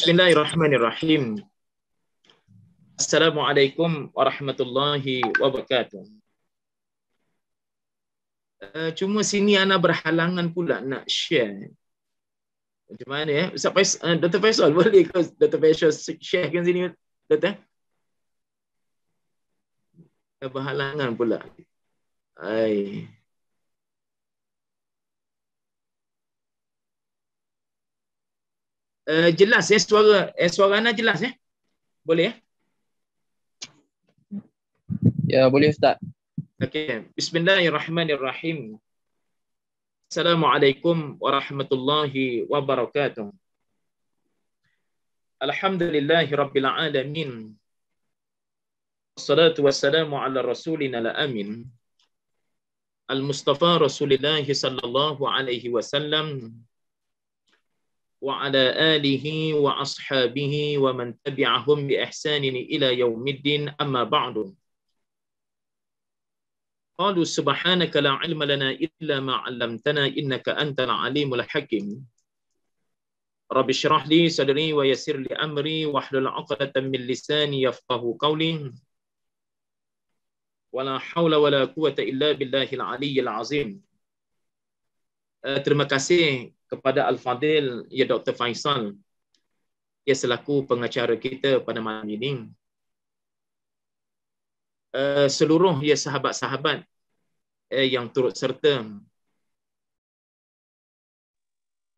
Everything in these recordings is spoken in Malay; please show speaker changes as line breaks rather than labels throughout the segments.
Bismillahirrahmanirrahim. Assalamualaikum warahmatullahi wabarakatuh. Uh, cuma sini ana berhalangan pula nak share. Macam mana ya? Ustaz eh, Faisal, uh, Dr. Faisal boleh ke Dr. Faisal share kan sini? Dr. Berhalangan pula. Ai. uh, jelas ya suara eh, suara Ana jelas ya eh? boleh ya ya boleh ustaz okey bismillahirrahmanirrahim Assalamualaikum warahmatullahi wabarakatuh. Alhamdulillahi rabbil alamin. Wassalatu wassalamu ala rasulina la amin. Al-Mustafa Rasulillahi sallallahu alaihi wasallam وعلى آله وأصحابه ومن تبعهم بإحسان إلى يوم الدين أما بعد قالوا سبحانك لا علم لنا إلا ما علمتنا إنك أنت العليم الحكيم رب اشرح لي صدري ويسر لي أمري واحلل عقدة من لساني يفقه قولي ولا حول ولا قوة إلا بالله العلي العظيم آه، Terima kasih kepada Al-Fadil ya Dr. Faisal ya selaku pengacara kita pada malam ini uh, seluruh ya sahabat-sahabat eh, yang turut serta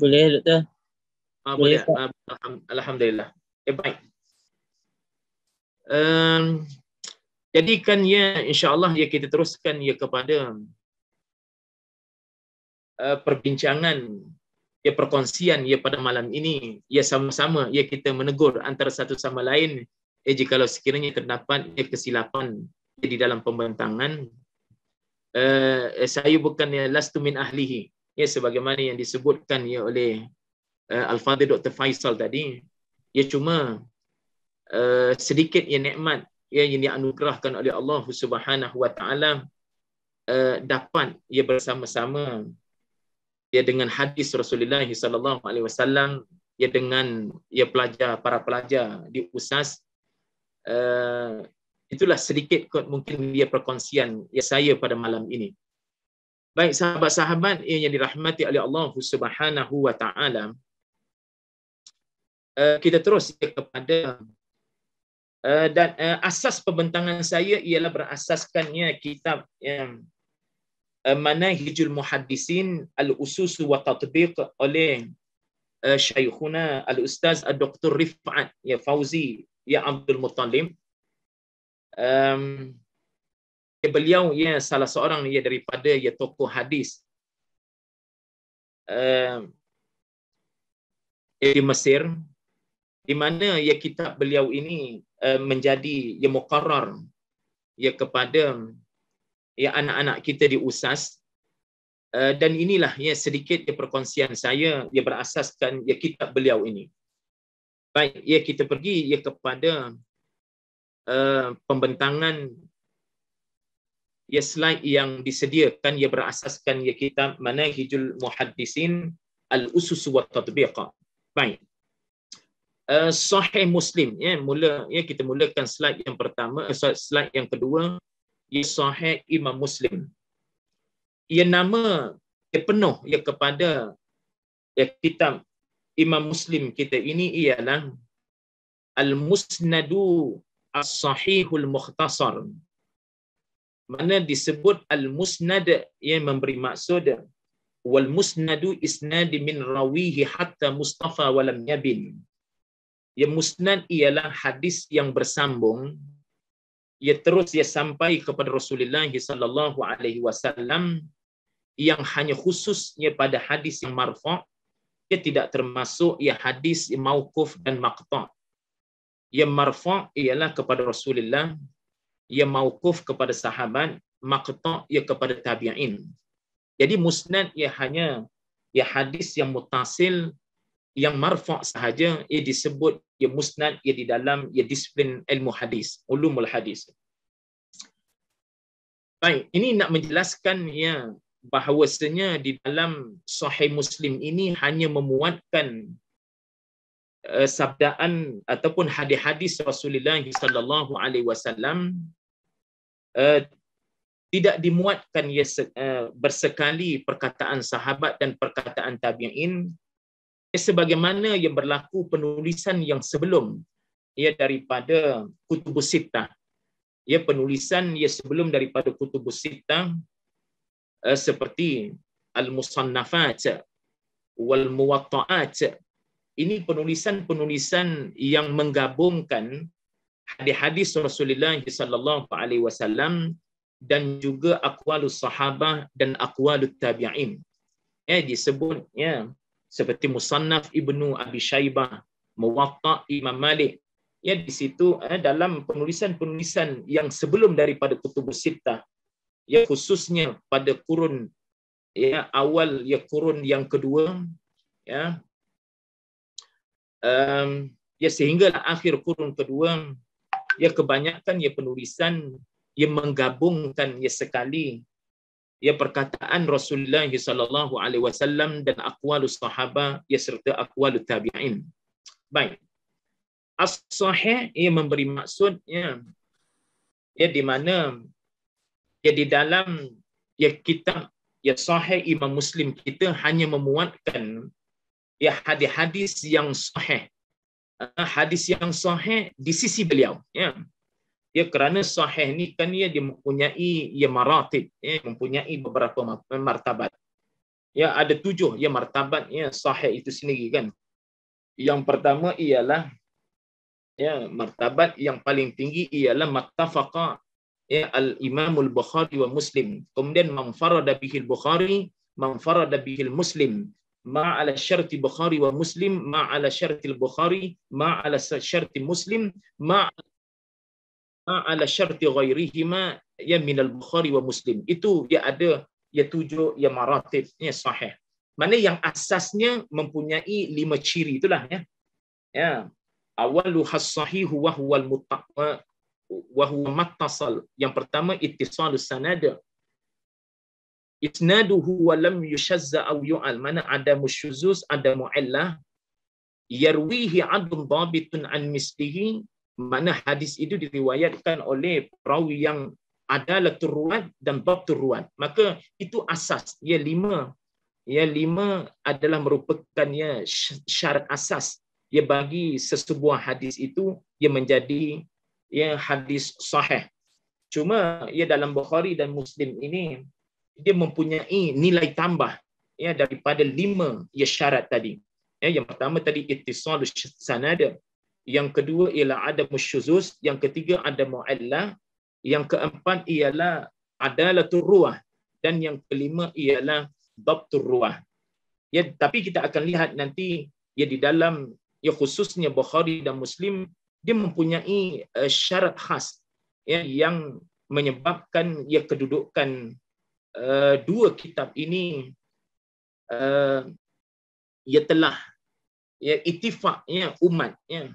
boleh doktor uh, boleh, uh, alhamdulillah eh, baik um, kan ya insya Allah ya kita teruskan ya kepada
uh, perbincangan ya perkongsian ya pada malam ini ya sama-sama ya kita menegur antara satu sama lain ya jika kalau sekiranya terdapat ya kesilapan ya, di dalam pembentangan uh, saya bukan ya lastu min ahlihi ya sebagaimana yang disebutkan ya oleh uh, al-fadhil Dr Faisal tadi ya cuma uh, sedikit ya nikmat ya yang dianugerahkan oleh Allah Subhanahu wa taala uh, dapat ya bersama-sama ya dengan hadis Rasulullah sallallahu alaihi wasallam ya dengan ya pelajar para pelajar di USAS uh, itulah sedikit kot mungkin dia perkongsian ya saya pada malam ini baik sahabat-sahabat yang dirahmati oleh Allah Subhanahu wa taala uh, kita terus ya, kepada uh, dan uh, asas pembentangan saya ialah berasaskannya kitab yang uh, Eh, mana manhajul muhadisin, al usus wa tatbiq oleh eh, syaikhuna al ustaz al eh, doktor Rifat ya Fauzi ya Abdul Muttalib um, ya beliau ya salah seorang ya daripada ya tokoh hadis um, di Mesir di mana ya kitab beliau ini uh, menjadi ya mukarrar ya kepada ya anak-anak kita diusas eh, dan inilah ya sedikit ya perkongsian saya ya berasaskan ya kitab beliau ini baik ya kita pergi ya kepada uh, pembentangan ya slide yang disediakan ya berasaskan ya kitab manahijul muhaddisin al usus wa tatbiq baik uh, sahih muslim ya mula ya kita mulakan slide yang pertama slide yang kedua di Imam Muslim. Ia nama ia penuh ia kepada ia kitab Imam Muslim kita ini ialah Al-Musnadu As-Sahihul Mukhtasar. Mana disebut Al-Musnad yang memberi maksud wal musnadu isnadi min rawihi hatta mustafa walam yabin ya musnad ialah hadis yang bersambung ia terus ia sampai kepada Rasulullah sallallahu alaihi wasallam yang hanya khususnya pada hadis yang marfu ia tidak termasuk ia hadis ia mauquf dan maqta Ia marfu ialah kepada Rasulullah ia mauquf kepada sahabat maqta ia kepada tabi'in jadi musnad ia hanya ia hadis yang mutasil yang marfu' sahaja ia disebut ia musnad ia di dalam ia disiplin ilmu hadis ulumul hadis baik ini nak menjelaskan ya bahawasanya di dalam sahih muslim ini hanya memuatkan uh, sabdaan ataupun hadis-hadis Rasulullah sallallahu alaihi wasallam eh, tidak dimuatkan ya, eh, bersekali perkataan sahabat dan perkataan tabi'in sebagaimana yang berlaku penulisan yang sebelum ya daripada kutubus sitah ya penulisan ya sebelum daripada kutubus sitah eh, seperti al musannafat wal muwatta'at ini penulisan-penulisan yang menggabungkan hadis-hadis Rasulullah sallallahu alaihi wasallam dan juga aqwalus sahabah dan aqwalut tabi'in. Eh disebut ya seperti Musannaf Ibnu Abi Syaibah, Muwatta Imam Malik. Ya di situ eh, dalam penulisan-penulisan yang sebelum daripada Kutubus Sittah, ya khususnya pada kurun ya awal ya kurun yang kedua ya um, ya sehingga akhir kurun kedua ya kebanyakan ya penulisan yang menggabungkan ya sekali ya perkataan Rasulullah sallallahu alaihi wasallam dan aqwalu sahaba ya serta aqwalu tabi'in. Baik. As-sahih ia memberi maksud ya ya di mana ya di dalam ya kitab ya sahih Imam Muslim kita hanya memuatkan ya hadis-hadis yang sahih. Ah, hadis yang sahih di sisi beliau ya ya kerana sahih ni kan ia dia mempunyai ya maratib ya mempunyai beberapa martabat ya ada tujuh ya martabat ya sahih itu sendiri kan yang pertama ialah ya martabat yang paling tinggi ialah mattafaqa ya al imam al bukhari wa muslim kemudian man bihi al bukhari man bihi al muslim ma ala syarti bukhari wa muslim ma ala syarti al bukhari ma ala syarti muslim ma ala ala syarti ghairihima ya minal bukhari wa muslim itu dia ada ya tujuh ya maratib ya sahih mana yang asasnya mempunyai lima ciri itulah ya ya awalu has sahih wa huwal mutaqwa wa huwa mattasal yang pertama ittisal sanada isnaduhu wa lam yushazza aw yu'al mana ada musyuzuz ada mu'illah yarwihi adun dhabitun an mislihi mana hadis itu diriwayatkan oleh perawi yang ada leturuan dan bab turuan. Maka itu asas. Ya lima. Ya lima adalah merupakan ya syarat asas. Ya bagi sesebuah hadis itu ia menjadi ya hadis sahih. Cuma ya dalam Bukhari dan Muslim ini dia mempunyai nilai tambah ya daripada lima ya syarat tadi. Ya yang pertama tadi ittisalus sanad yang kedua ialah ada musyuzuz yang ketiga ada mu'allah yang keempat ialah adalatul ruah dan yang kelima ialah dabtul ruah ya tapi kita akan lihat nanti ya di dalam ya khususnya Bukhari dan Muslim dia mempunyai uh, syarat khas ya yang menyebabkan ya kedudukan uh, dua kitab ini uh, ya telah ya itifaknya ya umat ya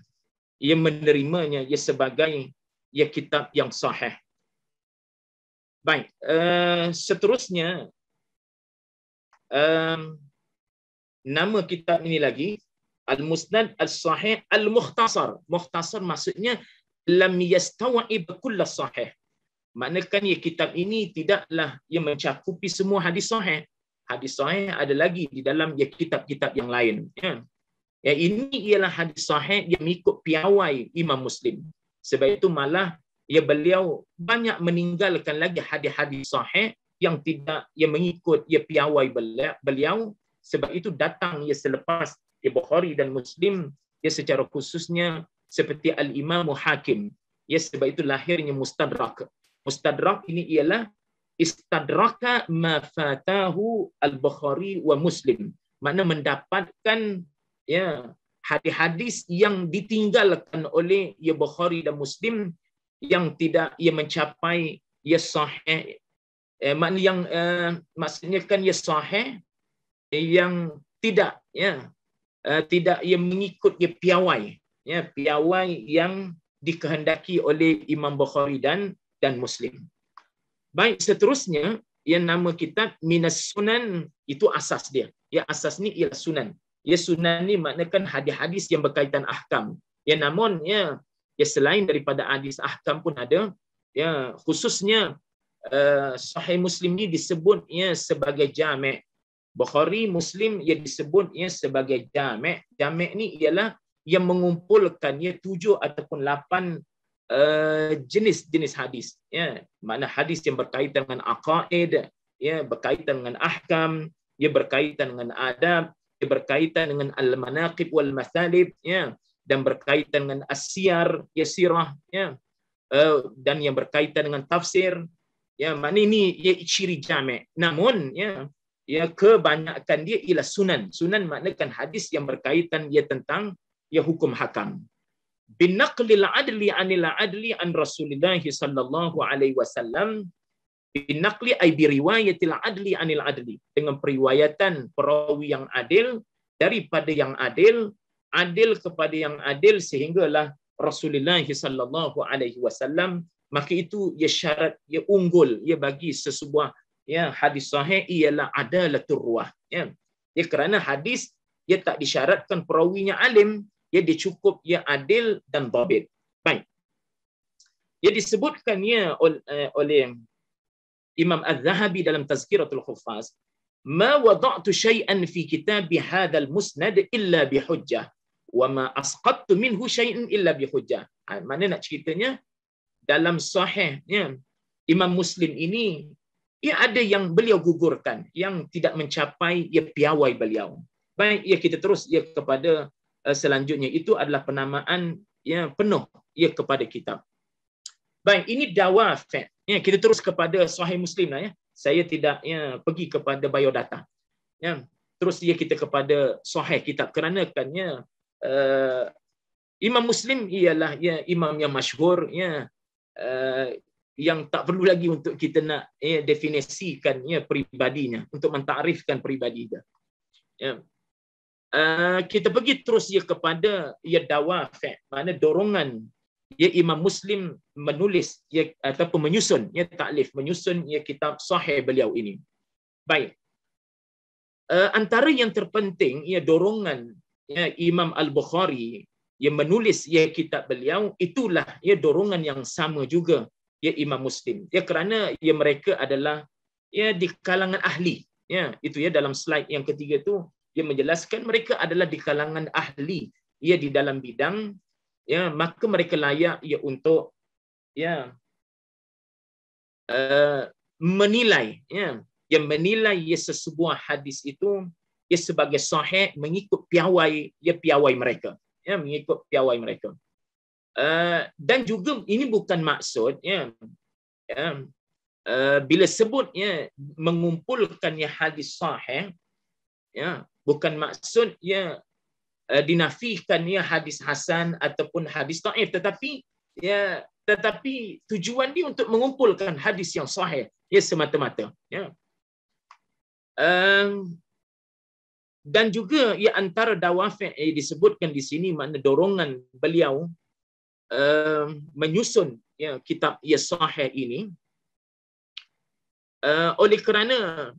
ia menerimanya ia sebagai ia kitab yang sahih. Baik, uh, seterusnya um, nama kitab ini lagi Al-Musnad Al-Sahih Al-Mukhtasar. Mukhtasar maksudnya lam yastawi kull sahih. Maknakan ia kitab ini tidaklah yang mencakupi semua hadis sahih. Hadis sahih ada lagi di dalam ya kitab-kitab yang lain. Ya. Ya, ini ialah hadis sahih yang mengikut piawai Imam Muslim. Sebab itu malah ya beliau banyak meninggalkan lagi hadis-hadis sahih yang tidak yang mengikut ya piawai beliau sebab itu datang ya selepas ya Bukhari dan Muslim ya secara khususnya seperti Al Imam Hakim ya sebab itu lahirnya Mustadrak. Mustadrak ini ialah istadraka ma fatahu Al Bukhari wa Muslim. Mana mendapatkan ya hadis-hadis yang ditinggalkan oleh ya Bukhari dan Muslim yang tidak ia mencapai ya sahih eh, makna yang eh, maksudnya kan ya sahih eh, yang tidak ya eh, tidak ia mengikut ya piawai ya piawai yang dikehendaki oleh Imam Bukhari dan dan Muslim. Baik seterusnya yang nama kitab Minas Sunan itu asas dia. Ya asas ni ialah Sunan ya sunan ni maknakan hadis-hadis yang berkaitan ahkam. Ya namun ya, ya selain daripada hadis ahkam pun ada ya khususnya uh, sahih Muslim ni disebut ya sebagai jami'. Bukhari Muslim ia disebut ya sebagai jami'. Jami' ni ialah yang mengumpulkan ya tujuh ataupun lapan uh, jenis-jenis hadis ya makna hadis yang berkaitan dengan aqaid ya berkaitan dengan ahkam ya berkaitan dengan adab berkaitan dengan al-manaqib wal masalib ya dan berkaitan dengan asyar yasirah ya eh, dan yang berkaitan dengan tafsir ya mana ini ya ciri jamak namun ya ya kebanyakan dia ialah sunan sunan maknanya kan hadis yang berkaitan ya tentang ya hukum hakam bin naqlil adli anil adli an rasulillah sallallahu alaihi wasallam binakli ay biriwayatil adli anil adli dengan periwayatan perawi yang adil daripada yang adil adil kepada yang adil sehinggalah Rasulullah sallallahu alaihi wasallam maka itu ia syarat ia unggul ia bagi sesebuah ya hadis sahih ialah adalatul ruah ya ya kerana hadis ia tak disyaratkan perawinya alim ia dicukup ia adil dan dhabit baik ia disebutkannya eh, oleh Imam al zahabi dalam Tazkiratul Khufaz, "Ma wada'tu shay'an fi kitab hadzal musnad illa bi hujjah, wa ma asqattu minhu shay'an illa bi hujjah." Ha, mana nak ceritanya? Dalam sahih ya, Imam Muslim ini ia ada yang beliau gugurkan yang tidak mencapai ia piawai beliau. Baik, ya kita terus ya kepada uh, selanjutnya itu adalah penamaan yang penuh ya kepada kitab. Baik, ini dawafat. Ya, kita terus kepada Sahih Muslim lah ya. Saya tidak ya, pergi kepada biodata. Ya, terus dia kita kepada Sahih kitab kerana kan ya, uh, eh, Imam Muslim ialah ya imam yang masyhur ya uh, yang tak perlu lagi untuk kita nak ya, definisikan ya peribadinya untuk mentarifkan peribadi dia. Ya. Uh, kita pergi terus dia kepada ya dawa mana dorongan ya Imam Muslim menulis ya ataupun menyusun ya taklif menyusun ya kitab sahih beliau ini. Baik. Uh, antara yang terpenting ya dorongan ya Imam Al-Bukhari yang menulis ya kitab beliau itulah ya dorongan yang sama juga ya Imam Muslim. Ya kerana ya mereka adalah ya di kalangan ahli ya itu ya dalam slide yang ketiga tu dia menjelaskan mereka adalah di kalangan ahli ya di dalam bidang ya maka mereka layak ya untuk ya uh, menilai ya yang menilai ya sesebuah hadis itu ya sebagai sahih mengikut piawai ya piawai mereka ya mengikut piawai mereka uh, dan juga ini bukan maksud ya ya uh, bila sebut ya mengumpulkan ya hadis sahih ya bukan maksud ya Eh, dinafikannya hadis hasan ataupun hadis taif tetapi ya tetapi tujuan dia untuk mengumpulkan hadis yang sahih ya semata-mata ya um, dan juga ya antara dawafi' yang disebutkan di sini makna dorongan beliau um, menyusun ya kitab ya sahih ini uh, oleh kerana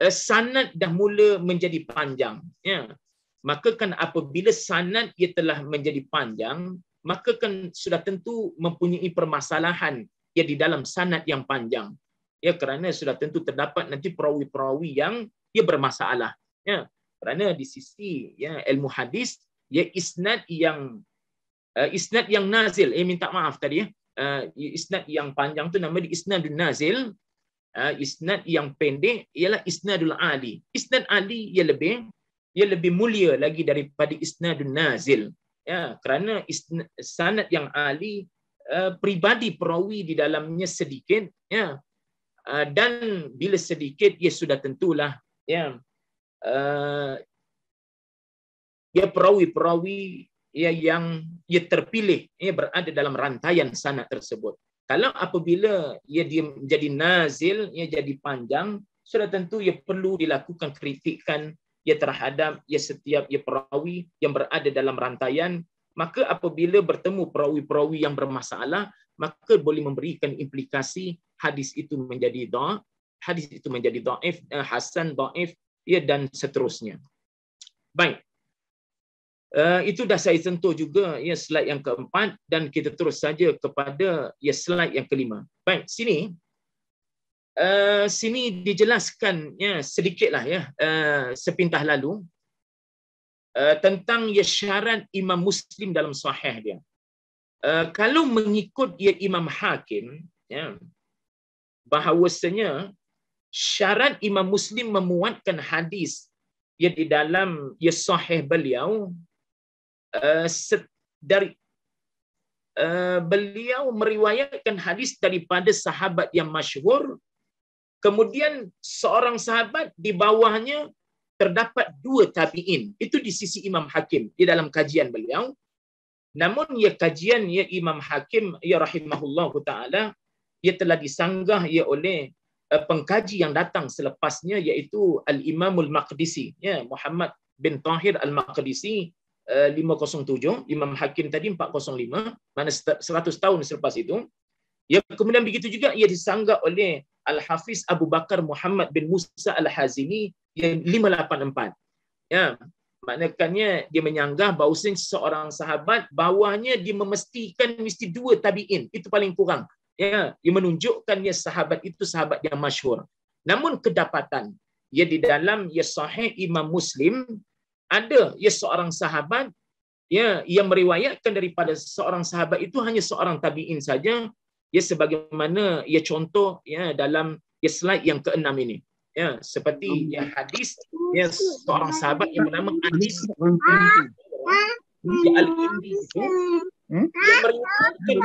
uh, sanad dah mula menjadi panjang ya maka kan apabila sanad ia telah menjadi panjang, maka kan sudah tentu mempunyai permasalahan ia di dalam sanad yang panjang. Ya kerana sudah tentu terdapat nanti perawi-perawi yang ia bermasalah. Ya, kerana di sisi ya ilmu hadis ya isnad yang uh, isnad yang nazil, eh minta maaf tadi ya. Uh, isnad yang panjang tu nama di isnad nazil. Uh, isnad yang pendek ialah isnadul ali. Isnad ali ia lebih ia lebih mulia lagi daripada isnadun nazil ya kerana isna, sanad yang ali uh, eh, pribadi perawi di dalamnya sedikit ya uh, dan bila sedikit ia sudah tentulah ya uh, eh, ia perawi-perawi ia ya, yang ia terpilih ia ya, berada dalam rantaian sanad tersebut kalau apabila ia dia menjadi nazil ia jadi panjang sudah tentu ia perlu dilakukan kritikan ia terhadap ia setiap ia perawi yang berada dalam rantaian maka apabila bertemu perawi-perawi yang bermasalah maka boleh memberikan implikasi hadis itu menjadi da hadis itu menjadi daif eh, hasan daif ya dan seterusnya baik Uh, itu dah saya sentuh juga ya slide yang keempat dan kita terus saja kepada ya slide yang kelima. Baik, sini uh, sini dijelaskan ya sedikitlah ya uh, sepintas lalu uh, tentang ya syarat Imam Muslim dalam sahih dia. Uh, kalau mengikut ya Imam Hakim ya bahawasanya syarat Imam Muslim memuatkan hadis ya di dalam ya sahih beliau uh, set, dari Uh, beliau meriwayatkan hadis daripada sahabat yang masyhur Kemudian seorang sahabat di bawahnya terdapat dua tabi'in. Itu di sisi Imam Hakim di dalam kajian beliau. Namun ia ya kajian ya Imam Hakim ya rahimahullahu taala ia ya telah disanggah ya oleh eh, pengkaji yang datang selepasnya iaitu Al Imamul Maqdisi ya Muhammad bin Tahir Al Maqdisi 507 Imam Hakim tadi 405 mana 100 tahun selepas itu Ya kemudian begitu juga ia disanggah oleh Al-Hafiz Abu Bakar Muhammad bin Musa Al-Hazimi yang 584. Ya, maknanya dia menyanggah bahawa seorang sahabat bawahnya dia memestikan mesti dua tabi'in. Itu paling kurang. Ya, dia menunjukkannya sahabat itu sahabat yang masyhur. Namun kedapatan ia di dalam ya sahih Imam Muslim ada ya seorang sahabat ya yang meriwayatkan daripada seorang sahabat itu hanya seorang tabi'in saja ya sebagaimana ya contoh ya dalam ya slide yang keenam ini ya seperti ya hadis ya
seorang sahabat yang bernama Anis ya, al itu hmm. yang merupakan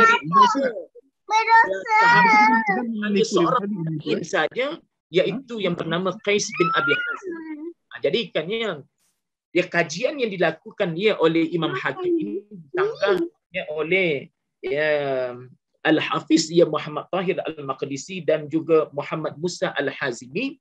dari ini seorang mukmin
saja yaitu yang bernama Qais bin Abi Hazm. Ha, jadi ikannya yang ya kajian yang dilakukan dia oleh Imam Hakim ini ya oleh ya Al-Hafiz ya Muhammad Tahir Al-Maqdisi dan juga Muhammad Musa Al-Hazimi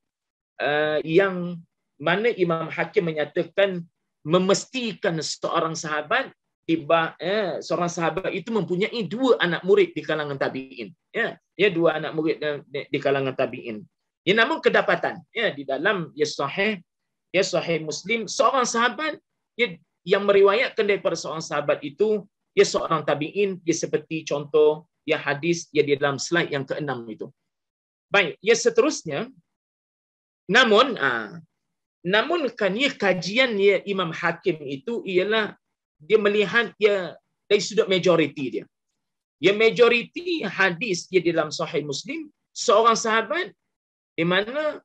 eh, yang mana Imam Hakim menyatakan memestikan seorang sahabat tiba eh, seorang sahabat itu mempunyai dua anak murid di kalangan tabiin ya ya dua anak murid di kalangan tabiin ya namun kedapatan ya di dalam ya sahih ya sahih muslim seorang sahabat ya, yang meriwayatkan daripada seorang sahabat itu ya seorang tabiin ya seperti contoh ya hadis ya di dalam slide yang keenam itu. Baik, ya seterusnya namun ah, namun kan ya kajian ya Imam Hakim itu ialah dia melihat ya dari sudut majoriti dia. Ya majoriti hadis ya di dalam sahih Muslim seorang sahabat di mana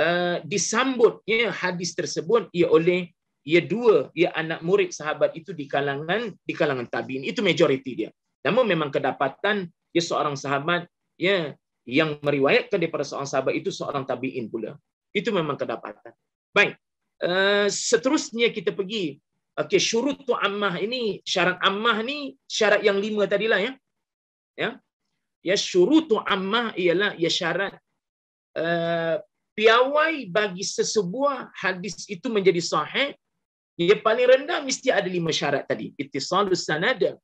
uh, disambut ya hadis tersebut ya oleh ya dua ya anak murid sahabat itu di kalangan di kalangan tabiin itu majoriti dia. Namun memang kedapatan dia seorang sahabat ya yang meriwayatkan daripada seorang sahabat itu seorang tabiin pula. Itu memang kedapatan. Baik. Eh, seterusnya kita pergi okey syurut tu ammah ini syarat ammah ni syarat yang lima tadilah ya. Ya. Ya syurut tu ammah ialah ya syarat uh, piawai bagi sesebuah hadis itu menjadi sahih yang paling rendah mesti ada lima syarat tadi. Ittisalus sanada,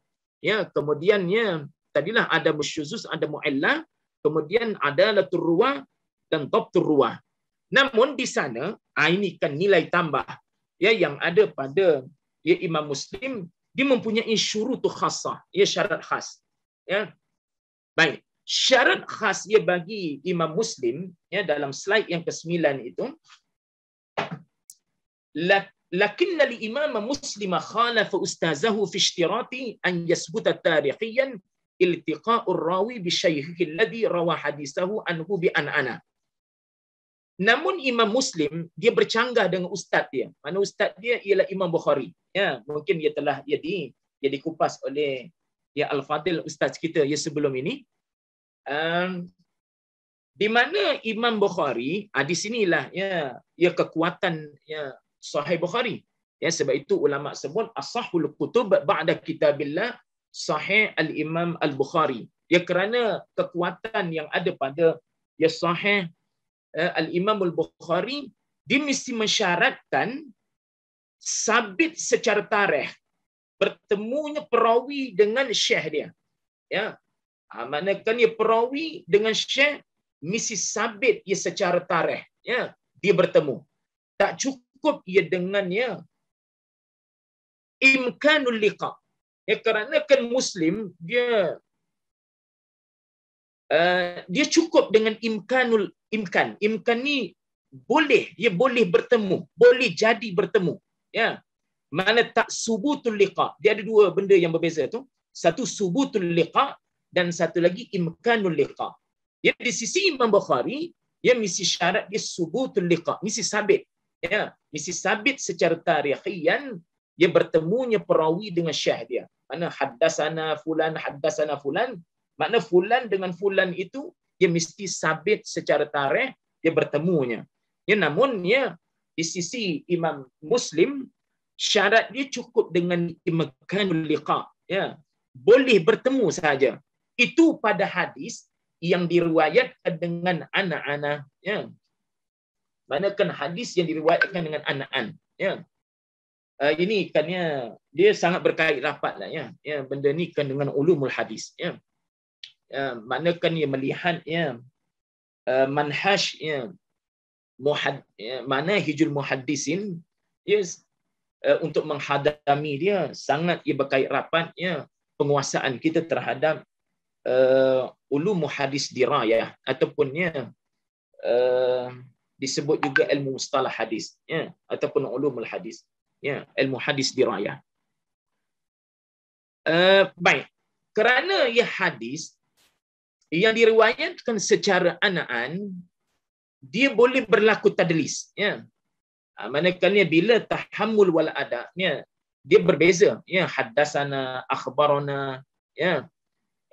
ya kemudiannya tadilah ada musyuzus ada muilla kemudian ada laturuah dan top turuah namun di sana ah, ini kan nilai tambah ya yang ada pada ya imam muslim dia mempunyai syurut khasah ya syarat khas ya baik syarat khas ya bagi imam muslim ya dalam slide yang ke-9 itu lak لكن الإمام مسلم خالف fi في an أن يثبت تاريخيا rawi الراوي بشيخه الذي روى حديثه anhu bi anana. Namun Imam Muslim dia bercanggah dengan ustaz dia. Mana ustaz dia ialah Imam Bukhari. Ya, mungkin dia telah jadi di dia dikupas oleh ya Al-Fadil ustaz kita ya sebelum ini. Um, di mana Imam Bukhari, ah, di sinilah ya ya kekuatan ya sahih Bukhari. Ya sebab itu ulama sebut asahul kutub ba'da kitabillah sahih al-Imam al-Bukhari. Ya kerana kekuatan yang ada pada ya sahih ya, al-Imam al-Bukhari dia mesti mensyaratkan sabit secara tarikh bertemunya perawi dengan syekh dia. Ya. Ha, kan ya perawi dengan syekh mesti sabit ya secara tarikh ya dia bertemu. Tak cukup cukup
ia dengannya imkanul liqa ya kerana kan muslim dia uh, dia cukup
dengan imkanul imkan imkan ni boleh dia boleh bertemu boleh jadi bertemu ya mana tak subutul liqa dia ada dua benda yang berbeza tu satu subutul liqa dan satu lagi imkanul liqa ya di sisi imam bukhari ya mesti syarat dia subutul liqa mesti sabit ya mesti sabit secara tarikhian ia bertemunya perawi dengan syekh dia mana haddasana fulan haddasana fulan makna fulan dengan fulan itu ia mesti sabit secara tarikh dia bertemunya ya namun ya di sisi imam muslim syarat dia cukup dengan imkanul liqa ya boleh bertemu saja itu pada hadis yang diriwayatkan dengan anak-anak ya manakan hadis yang diriwayatkan dengan anaan ya uh, ini ikannya dia sangat berkait rapatlah ya ya benda ni kan dengan ulumul hadis ya ya manakan yang melihat ya uh, manhaj ya muhad ya, mana hijul muhaddisin yes ya. uh, ah, untuk menghadami dia sangat ia berkait rapat ya penguasaan kita terhadap uh, ulumul hadis dirayah ataupunnya uh, disebut juga ilmu mustalah hadis ya ataupun ulumul hadis ya ilmu hadis diraya. Uh, eh, baik. Kerana ia hadis yang diriwayatkan secara anaan dia boleh berlaku tadlis ya. Uh, manakala bila tahammul wal ada ya dia berbeza ya haddasana akhbarana ya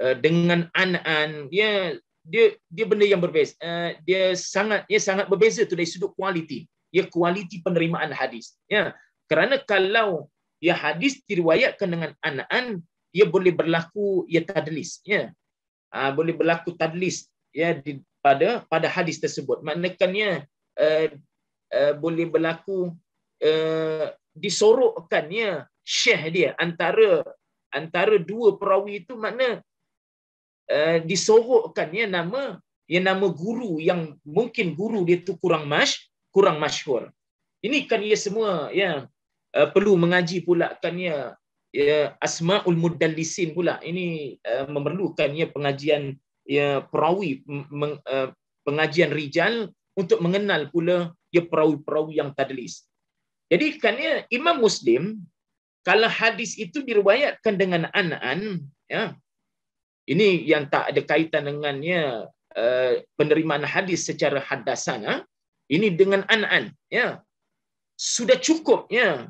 uh, dengan anaan ya dia dia benda yang berbeza. Uh, dia sangat dia sangat berbeza tu dari sudut kualiti. Ya kualiti penerimaan hadis. Ya. Kerana kalau ya hadis diriwayatkan dengan anaan ia boleh berlaku ya tadlis ya uh, boleh berlaku tadlis ya di, pada pada hadis tersebut maknanya uh, uh, boleh berlaku uh, disorokkan ya syekh dia antara antara dua perawi itu makna Eh, disorokkan ya nama ya nama guru yang mungkin guru dia tu kurang mas kurang masyhur. Ini kan ia semua ya uh, perlu mengaji pula kan ya ya asmaul mudallisin pula. Ini uh, memerlukan ya pengajian ya perawi m- uh, pengajian rijal untuk mengenal pula ya perawi-perawi yang tadlis. Jadi kan ya Imam Muslim kalau hadis itu diriwayatkan dengan an'an ya ini yang tak ada kaitan dengannya uh, penerimaan hadis secara hadasan. Ha? Ah. Ini dengan an-an. Ya? Sudah cukup ya?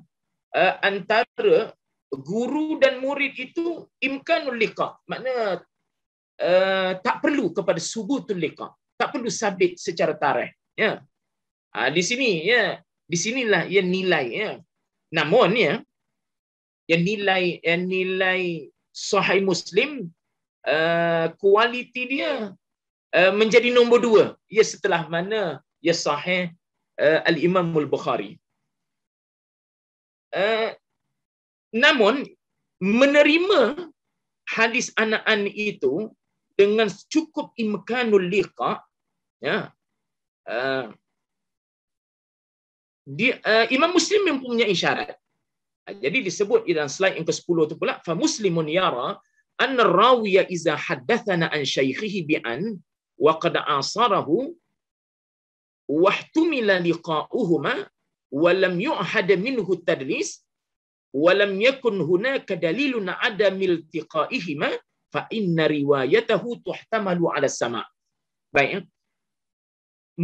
uh, antara guru dan murid itu imkanul liqa. Maknanya uh, eh, tak perlu kepada subutul liqa. Tak perlu sabit secara tarikh. Ya? Uh, di sini, ya? di sinilah ia nilai. Ya? Namun, ya? yang nilai yang nilai sahih muslim Eh, kualiti dia uh, menjadi nombor dua. Ia setelah mana ia sahih uh, Al-Imam Al-Bukhari. Uh, namun, menerima hadis anaan itu dengan cukup imkanul liqa, ya, uh, di, uh, Imam Muslim mempunyai isyarat. Jadi disebut di dalam slide yang ke-10 itu pula, fa muslimun yara an rawiya iza haddathana an shaykhihi bi an wa qad asarahu wa ihtumila liqa'uhuma wa lam yu'had minhu tadlis wa lam yakun hunaka dalilun adam iltiqa'ihima fa inna riwayatahu tuhtamalu ala sama baik ya.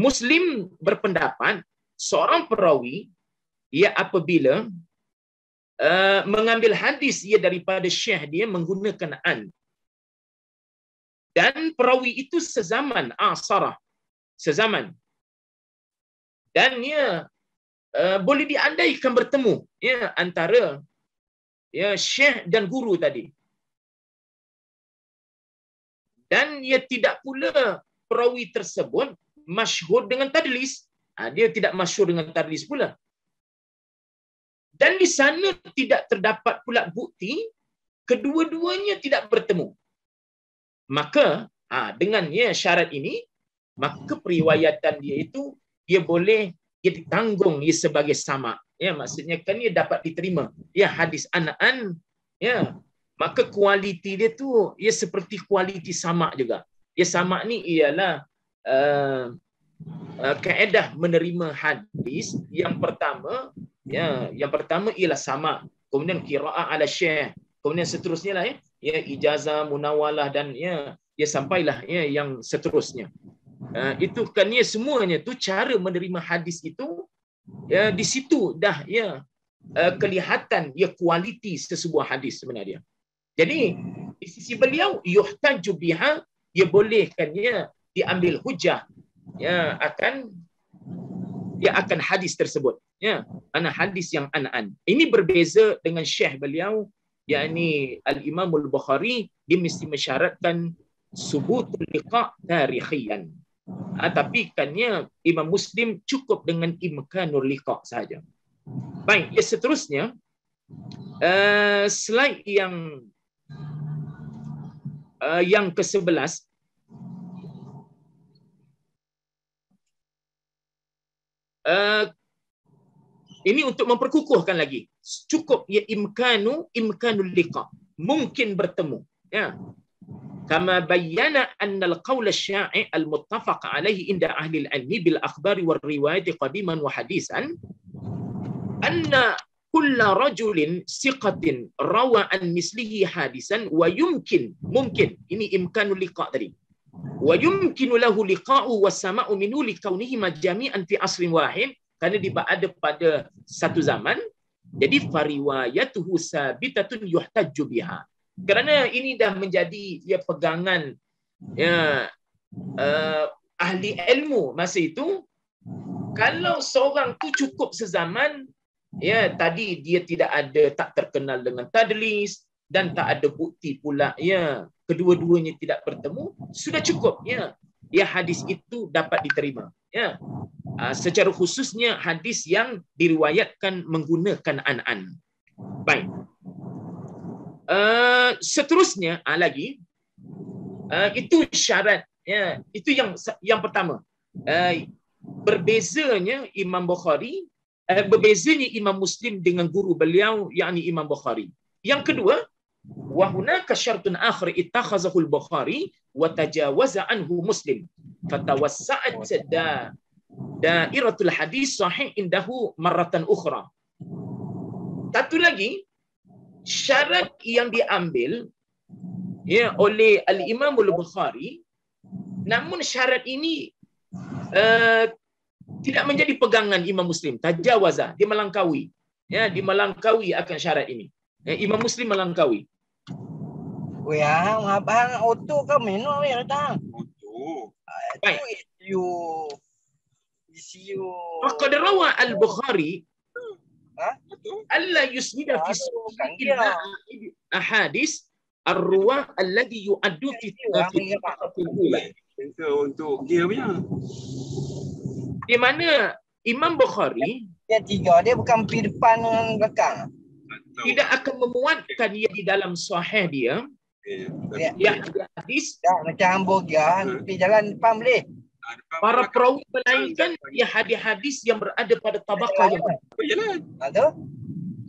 muslim berpendapat seorang perawi ya apabila Eh, mengambil hadis dia daripada syekh dia
menggunakan an. Dan perawi itu sezaman asarah. Sezaman. Dan ia uh, eh, boleh
diandaikan bertemu ya, antara ya, syekh dan guru tadi. Dan ia tidak pula perawi tersebut masyhur dengan tadlis. Ha, dia tidak masyhur dengan tadlis pula dan di sana tidak terdapat pula bukti kedua-duanya tidak bertemu maka ha, dengan ya syarat ini maka periwayatan dia itu dia boleh dia ditanggung dia sebagai sama ya maksudnya kan dia dapat diterima ya hadis anaan ya maka kualiti dia tu ia ya seperti kualiti sama juga ya sama ni ialah uh, uh, kaedah menerima hadis yang pertama ya hmm. yang pertama ialah sama kemudian hmm. qiraah ala syekh kemudian seterusnya lah ya ya ijazah munawalah dan ya ya sampailah ya yang seterusnya uh, itu kan ya semuanya tu cara menerima hadis itu ya di situ dah ya uh, kelihatan ya kualiti sesebuah hadis sebenarnya jadi di sisi beliau yuhtaju biha ya bolehkan ya diambil hujah ya akan dia akan hadis tersebut ya ana hadis yang an-an ini berbeza dengan syekh beliau yakni al imam al bukhari dia mesti mensyaratkan subutul liqa tarikhian ha, tapi kannya imam muslim cukup dengan imkanul liqa saja baik ya seterusnya uh, slide yang uh, yang ke-11 Eh, ini untuk memperkukuhkan lagi. Cukup ya imkanu imkanul liqa. Mungkin bertemu. Ya. Kama bayana anna al-qawl asy-syai' al-muttafaq 'alaihi inda ahli al-'ilmi bil akhbari war riwayat qadiman wa hadisan anna كل رجل ثقة روى عن مثله حادثا ويمكن ممكن إني إمكان اللقاء تري wa yumkinu lahu liqa'u was sama'u minhu likaunihi majami'an fi asrin wahid kerana ada pada satu zaman jadi fariwayatuhu sabitatun yuhtajju biha kerana ini dah menjadi ya pegangan ya uh, ahli ilmu masa itu kalau seorang tu cukup sezaman ya tadi dia tidak ada tak terkenal dengan tadlis dan tak ada bukti pula ya kedua-duanya tidak bertemu sudah cukup ya ya hadis itu dapat diterima ya uh, secara khususnya hadis yang diriwayatkan menggunakan an-an baik uh, seterusnya uh, lagi uh, itu syarat ya itu yang yang pertama uh, berbezanya Imam Bukhari uh, berbezanya Imam Muslim dengan guru beliau yakni Imam Bukhari yang kedua wa hunaka syartun akhir ittakhazahu al-bukhari wa tajawaza anhu muslim fatawassa'at da dairatul hadis sahih indahu marratan ukhra satu lagi syarat yang diambil ya oleh al-imam al-bukhari namun syarat ini uh, tidak menjadi pegangan imam muslim tajawaza dia melangkawi ya dia melangkawi akan syarat ini Eh, Imam Muslim melangkaui.
Ya, abang auto ke menu ya datang. Auto. Ah, Baik.
Itu isu. Faqad rawa al-Bukhari
ha? Allah Yusmida fi sunan
ahadis arwa alladhi yu'addu fi Untuk dia punya. Di mana Imam Bukhari dia tiga dia bukan pi depan belakang tidak akan memuatkan dia di dalam sahih dia
ya, ya. ya
hadis ya, macam hambur dia ha, hmm. tapi jalan depan boleh ha, para perawi melainkan ya hadis-hadis yang berada pada tabaqah yang ada oh,
ha, ada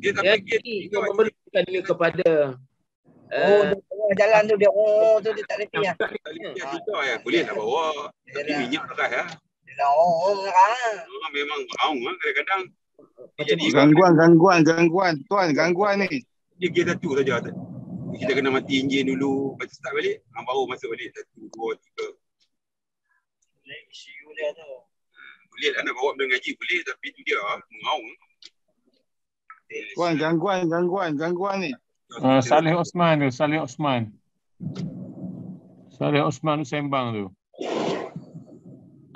dia tak dia memberikan
dia kepada Oh,
uh,
jalan tu dia oh tu dia tak lepi ah.
Ya. Ya. Boleh nak bawa tapi minyak dah ya. Dia orang orang memang raung kadang-kadang macam jadi, gangguan, gangguan, gangguan. Tuan, gangguan ni.
Dia gear satu saja. Kita kena mati
enjin dulu. baca start balik, hang baru masuk balik. Satu, dua, tiga. Boleh, isi boleh tau. Hmm, boleh lah nak bawa benda ngaji. Boleh, tapi tu dia ah, mengaung. Tuan, gangguan, gangguan, gangguan ni. Uh, Saleh Osman tu, Saleh Osman. Salih Osman sembang tu.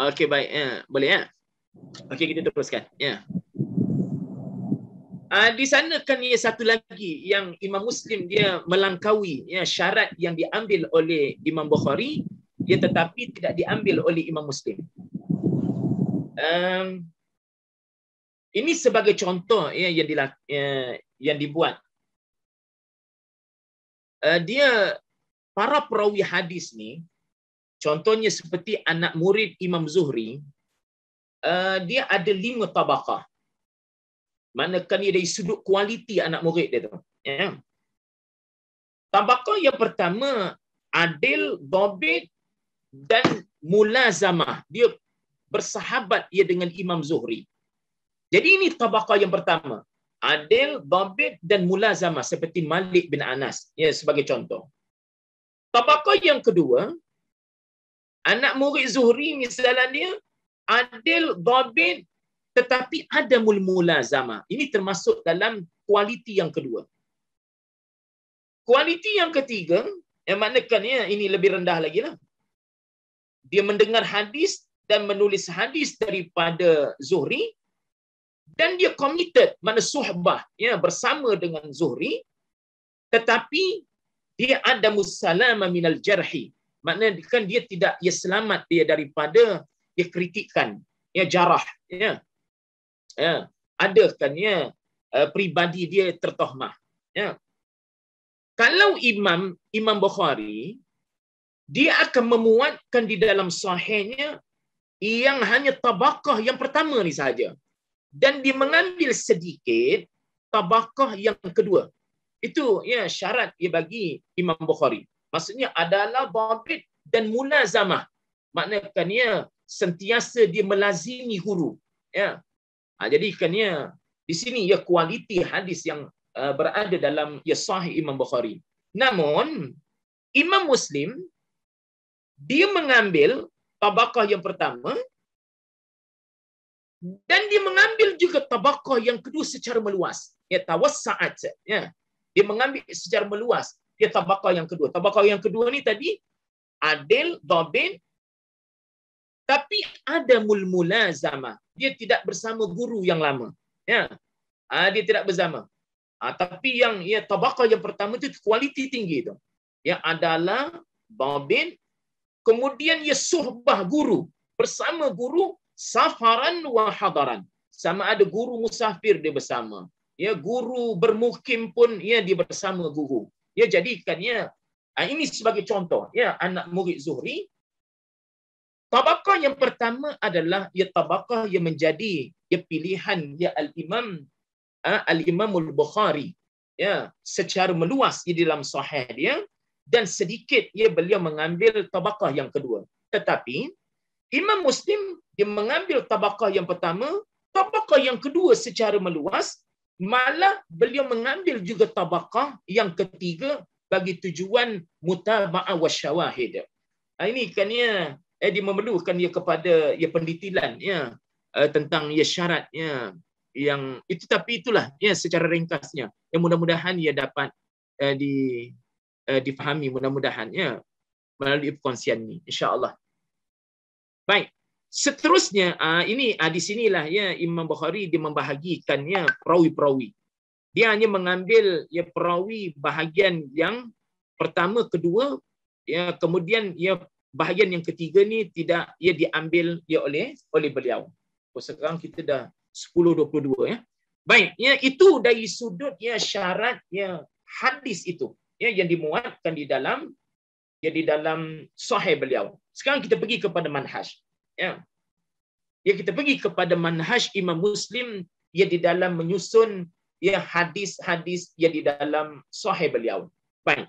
Okay baik. Eh, boleh ya? Eh? Okay kita teruskan. Ya. Yeah. Uh, di sana kan ia satu lagi yang Imam Muslim dia melangkaui ya, syarat yang diambil oleh Imam Bukhari ia ya, tetapi tidak diambil oleh Imam Muslim.
Um, ini sebagai contoh ya, yang, dilak, ya, yang dibuat. Uh,
dia para perawi hadis ni, contohnya seperti anak murid Imam Zuhri, uh, dia ada lima tabakah mana manakala dari sudut kualiti anak murid dia tu. Ya. kau yang pertama, adil, dobit dan mulazamah. Dia bersahabat ia dengan Imam Zuhri. Jadi ini tabakah yang pertama. Adil, Babid dan mulazamah seperti Malik bin Anas. Ya, sebagai contoh. Tabakah yang kedua, anak murid Zuhri misalnya dia, adil, Babid tetapi ada mulmula zama. Ini termasuk dalam kualiti yang kedua. Kualiti yang ketiga, yang maknanya ini lebih rendah lagi lah. Dia mendengar hadis dan menulis hadis daripada Zuhri dan dia committed mana suhbah ya bersama dengan Zuhri tetapi dia ada musalama minal jarhi Maknanya kan dia tidak ia selamat dia daripada dia kritikan ya jarah ya ya adakannya uh, eh, pribadi dia tertohmah ya kalau imam imam bukhari dia akan memuatkan di dalam sahihnya yang hanya tabaqah yang pertama ni saja dan dia mengambil sedikit tabaqah yang kedua itu ya syarat dia bagi imam bukhari maksudnya adalah babit dan munazamah maknanya sentiasa dia melazimi huruf ya Ha, jadi ikannya di sini ya kualiti hadis yang uh, berada dalam ya sahih Imam Bukhari. Namun Imam Muslim dia mengambil tabaqah yang pertama dan dia mengambil juga tabaqah yang kedua secara meluas. Ya tawassa'at ya. Dia mengambil secara meluas dia tabaqah yang kedua. Tabaqah yang kedua ni tadi adil, dhabin tapi ada mulmulazamah dia tidak bersama guru yang lama. Ya. Ha, dia tidak bersama. Ha, tapi yang ya tabaqah yang pertama itu kualiti tinggi itu. Ya adalah babin kemudian ya suhbah guru bersama guru safaran wa hadaran. Sama ada guru musafir dia bersama. Ya guru bermukim pun ya dia bersama guru. Ya jadikannya ah, ini sebagai contoh ya anak murid Zuhri Tabakah yang pertama adalah ia ya tabakah yang menjadi ia ya pilihan ya al imam ha, al imam al bukhari ya secara meluas di dalam sahih dia dan sedikit ia ya beliau mengambil tabakah yang kedua tetapi imam muslim dia mengambil tabakah yang pertama tabakah yang kedua secara meluas malah beliau mengambil juga tabakah yang ketiga bagi tujuan mutaba'ah wasyawahid. Ha, ini kan ya eh dia memerlukan ia kepada ia penelitian ya uh, tentang ia ya, syaratnya yang itu tapi itulah ya secara ringkasnya yang mudah-mudahan ia dapat uh, di uh, difahami mudah-mudahan ya melalui konsian ini insyaallah baik seterusnya uh, ini uh, di sinilah ya Imam Bukhari dia membahagikannya perawi-perawi dia hanya mengambil ya perawi bahagian yang pertama kedua ya kemudian ya bahagian yang ketiga ni tidak ia diambil ia oleh oleh beliau. Oh, sekarang kita dah 10.22 ya. Baik, ya, itu dari sudut ya, syarat ya hadis itu ya, yang dimuatkan di dalam ya, di dalam sahih beliau. Sekarang kita pergi kepada manhaj. Ya. ya kita pergi kepada manhaj Imam Muslim ya, di dalam menyusun ya, hadis-hadis ya, di dalam sahih beliau. Baik.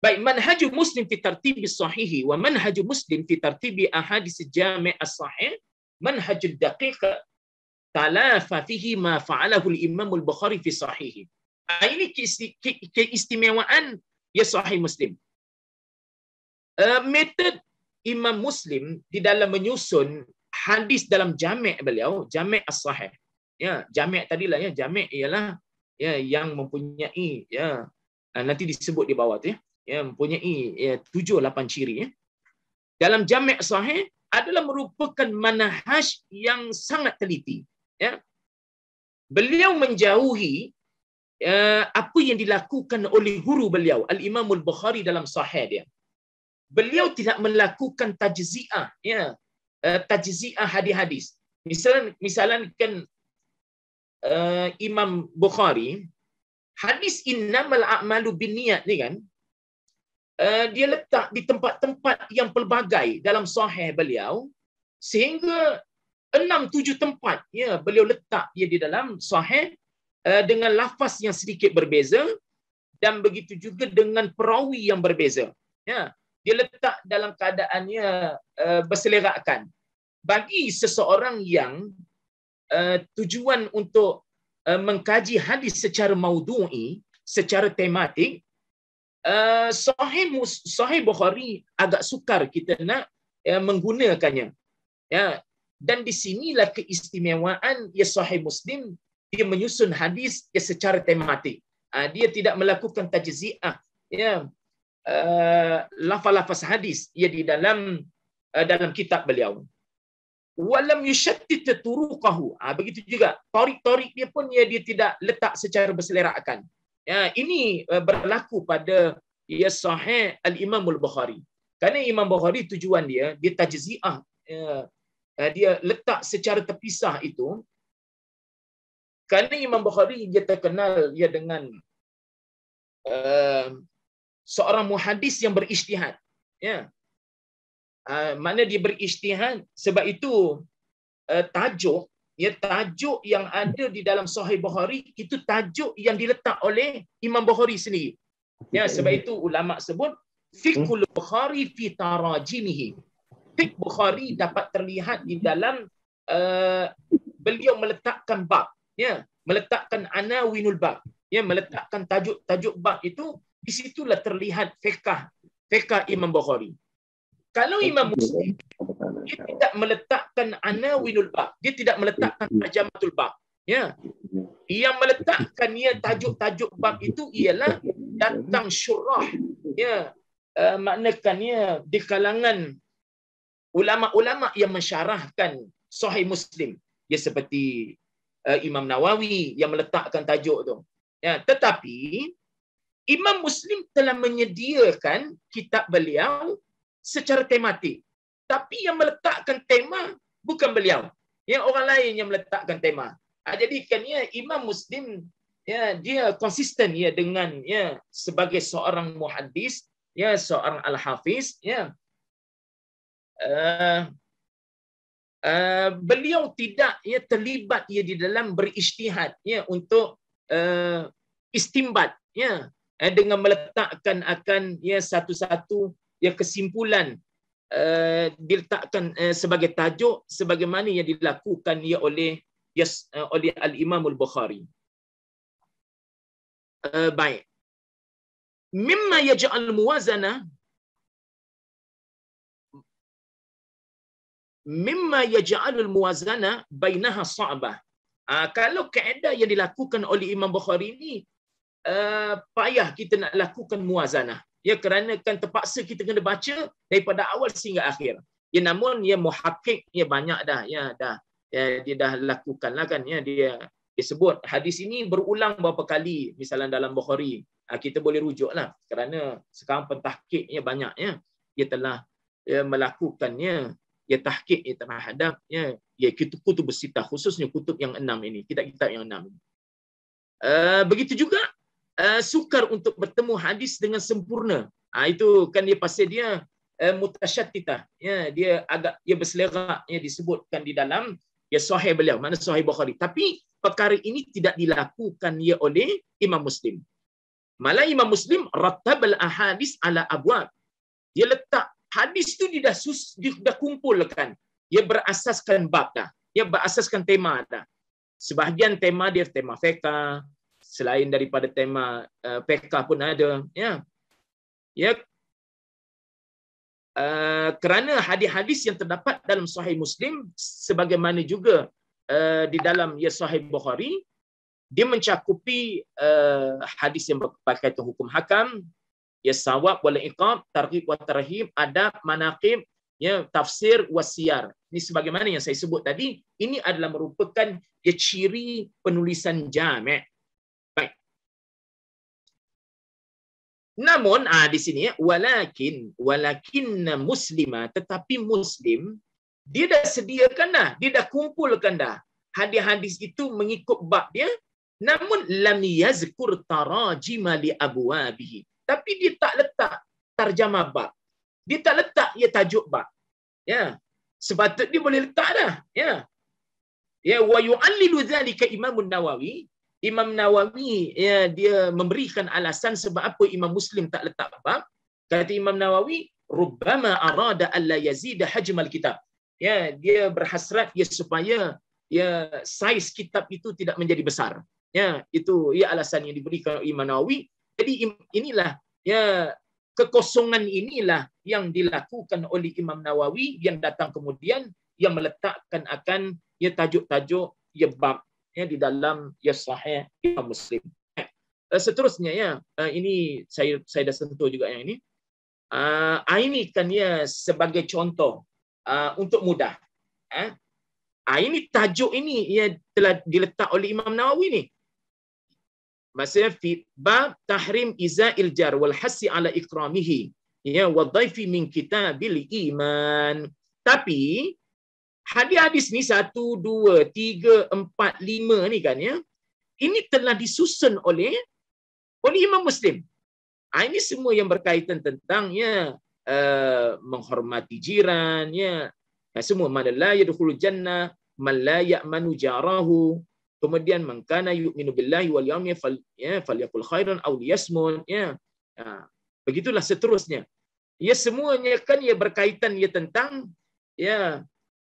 Baik manhaju muslim fi tartibi sahihi wa manhaju muslim fi tartibi ahadis jami' as-sahih manhaju daqiq talafa fihi ma fa'alahu al-imam al-bukhari fi sahih. Ah, ini keistimewaan ya sahih muslim. Uh, method imam muslim di dalam menyusun hadis dalam jami' beliau, jami' as-sahih. Ya, jami' tadilah ya, jami' ialah ya yang mempunyai ya ah, nanti disebut di bawah tu ya ya, mempunyai ya, tujuh lapan ciri ya. dalam jamak sahih adalah merupakan manhaj yang sangat teliti ya. beliau menjauhi ya, apa yang dilakukan oleh guru beliau al imamul bukhari dalam sahih dia beliau tidak melakukan tajziah ya eh, tajziah hadis-hadis misalkan misalkan uh, eh, imam bukhari hadis innamal a'malu binniat ni kan Eh, dia letak di tempat-tempat yang pelbagai dalam sahih beliau sehingga enam tujuh tempat ya beliau letak dia di dalam sahih eh, dengan lafaz yang sedikit berbeza dan begitu juga dengan perawi yang berbeza ya dia letak dalam keadaannya eh, berselerakkan bagi seseorang yang tujuan untuk mengkaji hadis secara maudhu'i secara tematik Eh, sahih sahih Bukhari agak sukar kita nak ya, menggunakannya. Ya, dan di sinilah keistimewaan ya sahih Muslim dia menyusun hadis ya secara tematik. Uh, dia tidak melakukan tajziah ya uh, eh, lafaz hadis ya di dalam uh, dalam kitab beliau walam yushattit turuqahu ah begitu juga tarik-tarik dia pun ya dia tidak letak secara berselerakan Ya, ini eh, berlaku pada ya sahih al-Imam al-Bukhari. Kerana Imam Bukhari tujuan dia dia tajziah ya, eh, dia letak secara terpisah itu kerana Imam Bukhari dia terkenal ya dengan uh, seorang muhadis yang berijtihad. Ya. Uh, mana dia berijtihad sebab itu uh, tajuk ya tajuk yang ada di dalam sahih bukhari itu tajuk yang diletak oleh imam bukhari sendiri ya sebab itu ulama sebut fiqhul bukhari fi tarajimihi fiqh bukhari dapat terlihat di dalam uh, beliau meletakkan bab ya meletakkan anawinul bab ya meletakkan tajuk-tajuk bab itu di situlah terlihat fiqh fiqh imam bukhari kalau imam muslim dia tidak meletakkan anawinul bab dia tidak meletakkan ajamatul bab ya. ya yang meletakkan ia tajuk-tajuk bab itu ialah datang syurah ya uh, eh, maknanya di kalangan ulama-ulama yang mensyarahkan sahih muslim ya seperti uh, Imam Nawawi yang meletakkan tajuk tu ya tetapi Imam Muslim telah menyediakan kitab beliau secara tematik tapi yang meletakkan tema bukan beliau yang orang lain yang meletakkan tema ah, jadi kan ya imam muslim ya dia konsisten ya dengan ya sebagai seorang muhaddis ya seorang al hafiz ya uh, Uh, beliau tidak ya terlibat ya di dalam beristihad ya untuk uh, istimbat ya eh, dengan meletakkan akan ya satu-satu ya kesimpulan Eh, diletakkan eh, sebagai tajuk sebagaimana yang dilakukan ia oleh yes, eh, oleh Al Imam
Al Bukhari. baik. Mimma yaj'al muwazana mimma yaj'al al muwazana bainaha sa'bah. Ah, kalau
kaedah yang dilakukan oleh Imam Bukhari ini uh, payah kita nak lakukan muwazanah ya kerana kan terpaksa kita kena baca daripada awal sehingga akhir ya namun ya muhakkik ya banyak dah ya dah ya, dia dah lakukanlah kan ya dia disebut hadis ini berulang beberapa kali misalnya dalam Bukhari ah, kita boleh rujuklah kerana sekarang pentahkiknya banyak ya dia telah ya, melakukannya ya tahqiq ya, terhadap ya ya kutub kutub khususnya kutub yang enam ini kitab-kitab yang enam ini. Uh, begitu juga Eh, sukar untuk bertemu hadis dengan sempurna. Ha, itu kan dia pasti dia uh, eh, mutasyattita. Ya, dia agak dia berselera ya, disebutkan di dalam ya sahih beliau, mana sahih Bukhari. Tapi perkara ini tidak dilakukan ya oleh Imam Muslim. Malah Imam Muslim ratabal ahadis ala abwab. Dia letak hadis itu dia dah, sus, dia dah kumpulkan. Dia berasaskan bab dah. Dia berasaskan tema dah. Sebahagian tema dia tema fiqah, selain daripada tema uh, Pekah pun ada ya ya uh, kerana hadis-hadis yang terdapat dalam sahih Muslim sebagaimana juga uh, di dalam ya sahih Bukhari dia mencakupi uh, hadis yang berkaitan hukum hakam ya sawab wal iqab tarhib wa tarhim adab manaqib ya tafsir
wasiyar. ini sebagaimana yang saya sebut tadi ini adalah merupakan ya ciri penulisan jamak
Namun ah di sini walakin walakinna muslima tetapi muslim dia dah sediakan dah, dia dah kumpulkan dah hadis-hadis itu mengikut bab dia. Namun lam yazkur tarajima li abwabihi. Tapi dia tak letak tarjamah bab. Dia tak letak ya tajuk bab. Ya. Sepatut dia boleh letak dah, ya. Ya wa yu'allilu dhalika Imam Nawawi Imam Nawawi ya, dia memberikan alasan sebab apa Imam Muslim tak letak bab. Kata Imam Nawawi, rubbama arada alla yazida hajmal kitab. Ya, dia berhasrat ya supaya ya saiz kitab itu tidak menjadi besar. Ya, itu ya alasan yang diberikan Imam Nawawi. Jadi inilah ya kekosongan inilah yang dilakukan oleh Imam Nawawi yang datang kemudian yang meletakkan akan ya tajuk-tajuk ya bab ya di dalam ya sahih Imam Muslim. Uh, seterusnya ya eh, ini saya saya dah sentuh juga yang ini. Uh, aini kan ya sebagai contoh uh, untuk mudah. Eh? Uh, ini tajuk ini ya telah diletak oleh Imam Nawawi ni. Maksudnya fi bab tahrim izail jar wal hasi ala ikramihi ya wa dhaifi min kitabil iman. Tapi hadis-hadis ni satu, dua, tiga, empat, lima ni kan ya. Ini telah disusun oleh oleh Imam Muslim. Ha, ini semua yang berkaitan tentang ya, uh, menghormati jiran, ya. Nah, ha, semua man la yadkhulu jannah mala la ya'manu jarahu kemudian mengkana kana yu'minu billahi wal yawmi fal ya falyakul khairan aw liyasmut ya ha, begitulah seterusnya ya semuanya kan ya berkaitan ya tentang ya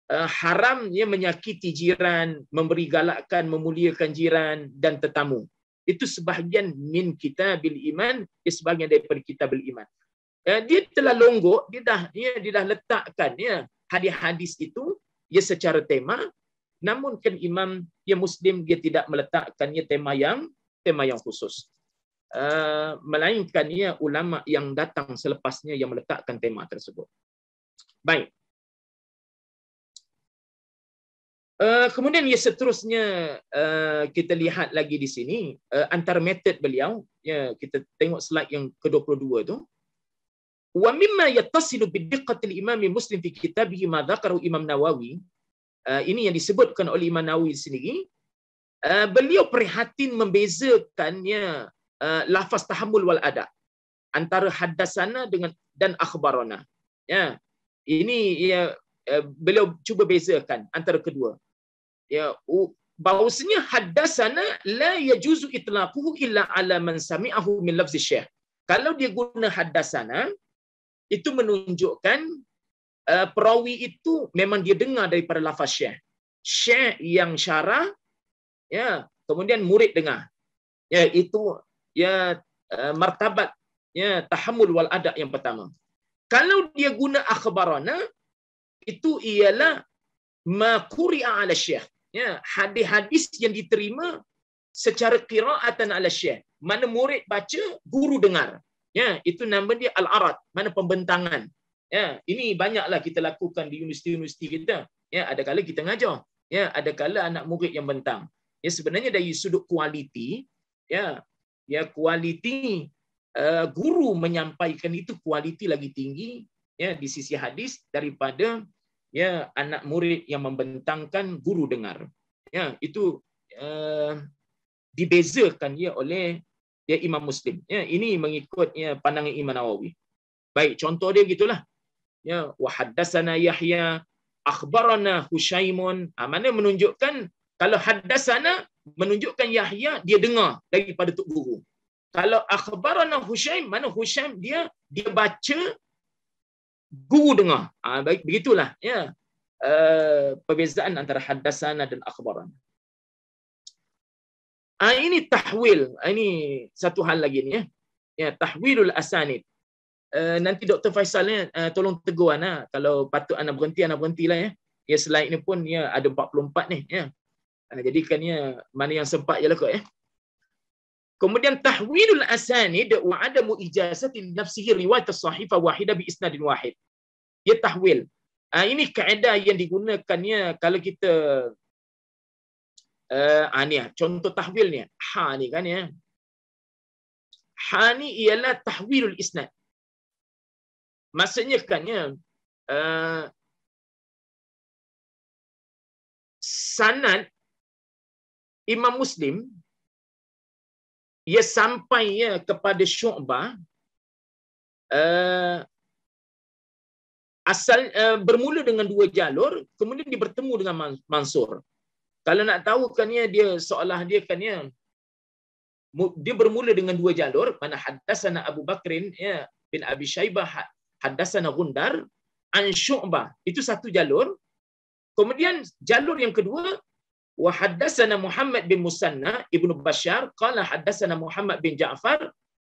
Eh, haramnya menyakiti jiran, memberi galakan, memuliakan jiran dan tetamu. Itu sebahagian min kita bil iman, ia sebahagian daripada kita bil iman. Eh, dia telah longgok, dia dah dia, ya, dia dah letakkan ya hadis-hadis itu ia ya, secara tema namun kan imam dia ya, muslim dia tidak meletakkannya tema yang tema yang khusus. Uh, melainkan ia ulama
yang datang selepasnya yang meletakkan tema tersebut. Baik. Eh, kemudian ya seterusnya uh, kita
lihat lagi di sini uh, antara method beliau ya kita tengok slide yang ke-22 tu wa mimma yattasilu biddiqqati al-imam muslim fi kitabihi ma dhakaru imam nawawi ini yang disebutkan oleh imam nawawi sendiri uh, beliau prihatin membezakannya uh, lafaz tahammul wal ada antara hadasana dengan dan akhbarana ya ini ya beliau cuba bezakan antara kedua ya bahwasanya hadasana la yajuzu itlaquhu illa ala man sami'ahu min lafz syekh kalau dia guna hadasana itu menunjukkan uh, perawi itu memang dia dengar daripada lafaz syekh syekh yang syarah ya kemudian murid dengar ya itu ya uh, martabat ya tahammul wal adab yang pertama kalau dia guna akhbarana itu ialah ma quri'a ala syekh ya hadis-hadis yang diterima secara qiraatan ala syekh mana murid baca guru dengar ya itu nama dia al-arad mana pembentangan ya ini banyaklah kita lakukan di universiti-universiti kita ya ada kala kita ngajar ya ada kala anak murid yang bentang ya sebenarnya dari sudut kualiti ya ya kualiti uh, guru menyampaikan itu kualiti lagi tinggi ya di sisi hadis daripada ya anak murid yang membentangkan guru dengar ya itu uh, dibezakan dia oleh ya imam muslim ya ini mengikut ya, pandangan imam nawawi baik contoh dia gitulah ya wahaddasana yahya akhbarana husaimun ha, mana menunjukkan kalau haddasana menunjukkan yahya dia dengar daripada tok guru kalau akhbarana husaim mana husaim dia dia baca guru dengar. Ha, baik begitulah ya. Uh, perbezaan antara hadasana dan akhbarana. Ah, ha, ini tahwil. Ha, ini satu hal lagi ni ya. Ya tahwilul asanid. Uh, nanti Dr. Faisal ya, uh, tolong tegur ana kalau patut ana berhenti ana berhentilah ya. Ya slide ni pun ya ada 44 ni ya. Ha, jadi kan ya mana yang sempat jelah kot ya. Kemudian tahwilul asanid wa adamu ijazati nafsihi riwayat as-sahifa wahida bi isnadin wahid. Dia tahwil. Ha, ini kaedah yang digunakannya kalau kita uh, ha, ni, contoh
tahwilnya. Ha ni kan ya. Ha ni ialah tahwilul isnad. Maksudnya kan ya. Uh, sanad Imam Muslim ia sampai ya kepada Syu'bah uh, asal uh, bermula dengan dua
jalur kemudian dia bertemu dengan Mansur. Kalau nak tahu kan ya dia seolah dia kan ya dia bermula dengan dua jalur mana hadasana Abu Bakrin ya bin Abi Syaibah ha, hadasana Gundar an Syu'bah itu satu jalur kemudian jalur yang kedua وحدثنا Muhammad bin Musanna ibnu Bashar قال حدثنا محمد بن جعفر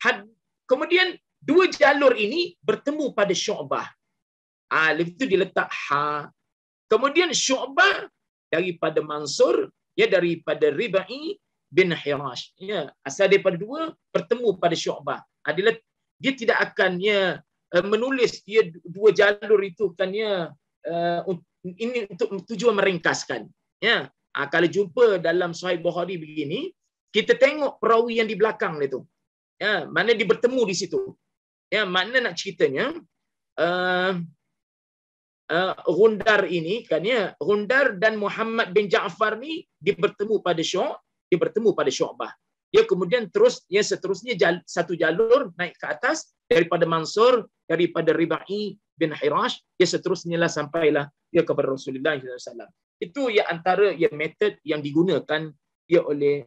حد... kemudian dua jalur ini bertemu pada syu'bah Alif ah, itu diletak ha kemudian syu'bah daripada mansur ya daripada ribai bin hirash ya asal daripada dua bertemu pada syu'bah adalah dia tidak akan ya eh, menulis dia dua jalur itu kan ya eh, ini untuk tujuan meringkaskan ya Ha, ah, kalau jumpa dalam Sahih Bukhari begini, kita tengok perawi yang di belakang dia tu. Ya, mana dia bertemu di situ. Ya, mana nak ceritanya? Uh, eh, uh, eh, Gundar ini kan ya, Gundar dan Muhammad bin Ja'far ni dia bertemu pada Syu' dia bertemu pada Syu'bah. Dia kemudian terus yang seterusnya jal, satu jalur naik ke atas daripada Mansur, daripada Riba'i bin Hirash, ya seterusnya lah sampailah ya kepada Rasulullah SAW. Itu ia antara ia method yang digunakan ia oleh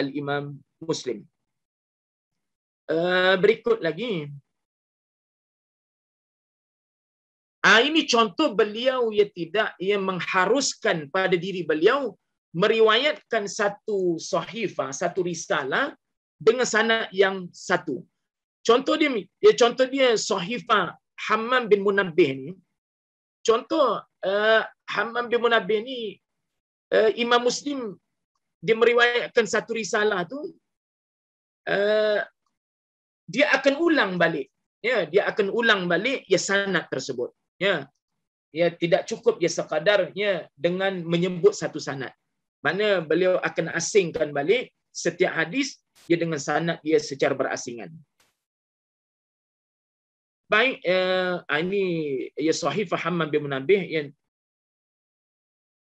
Al Imam Muslim. Uh, berikut lagi. Ah ini contoh beliau ia
tidak ia mengharuskan pada diri beliau meriwayatkan satu sahifa satu risalah dengan sanad yang satu. Contoh dia ya contoh dia sahifa Hammam bin Munabbih ni. Contoh uh, Hammam bin Munabbih ni uh, Imam Muslim dia meriwayatkan satu risalah tu uh, dia akan ulang balik ya dia akan ulang balik ya sanad tersebut ya ya tidak cukup ya sekadarnya dengan menyebut satu sanad mana beliau akan asingkan balik setiap hadis ya dengan sanad dia secara berasingan Baik, uh, ini ya sahih Hamam bin Munabih yang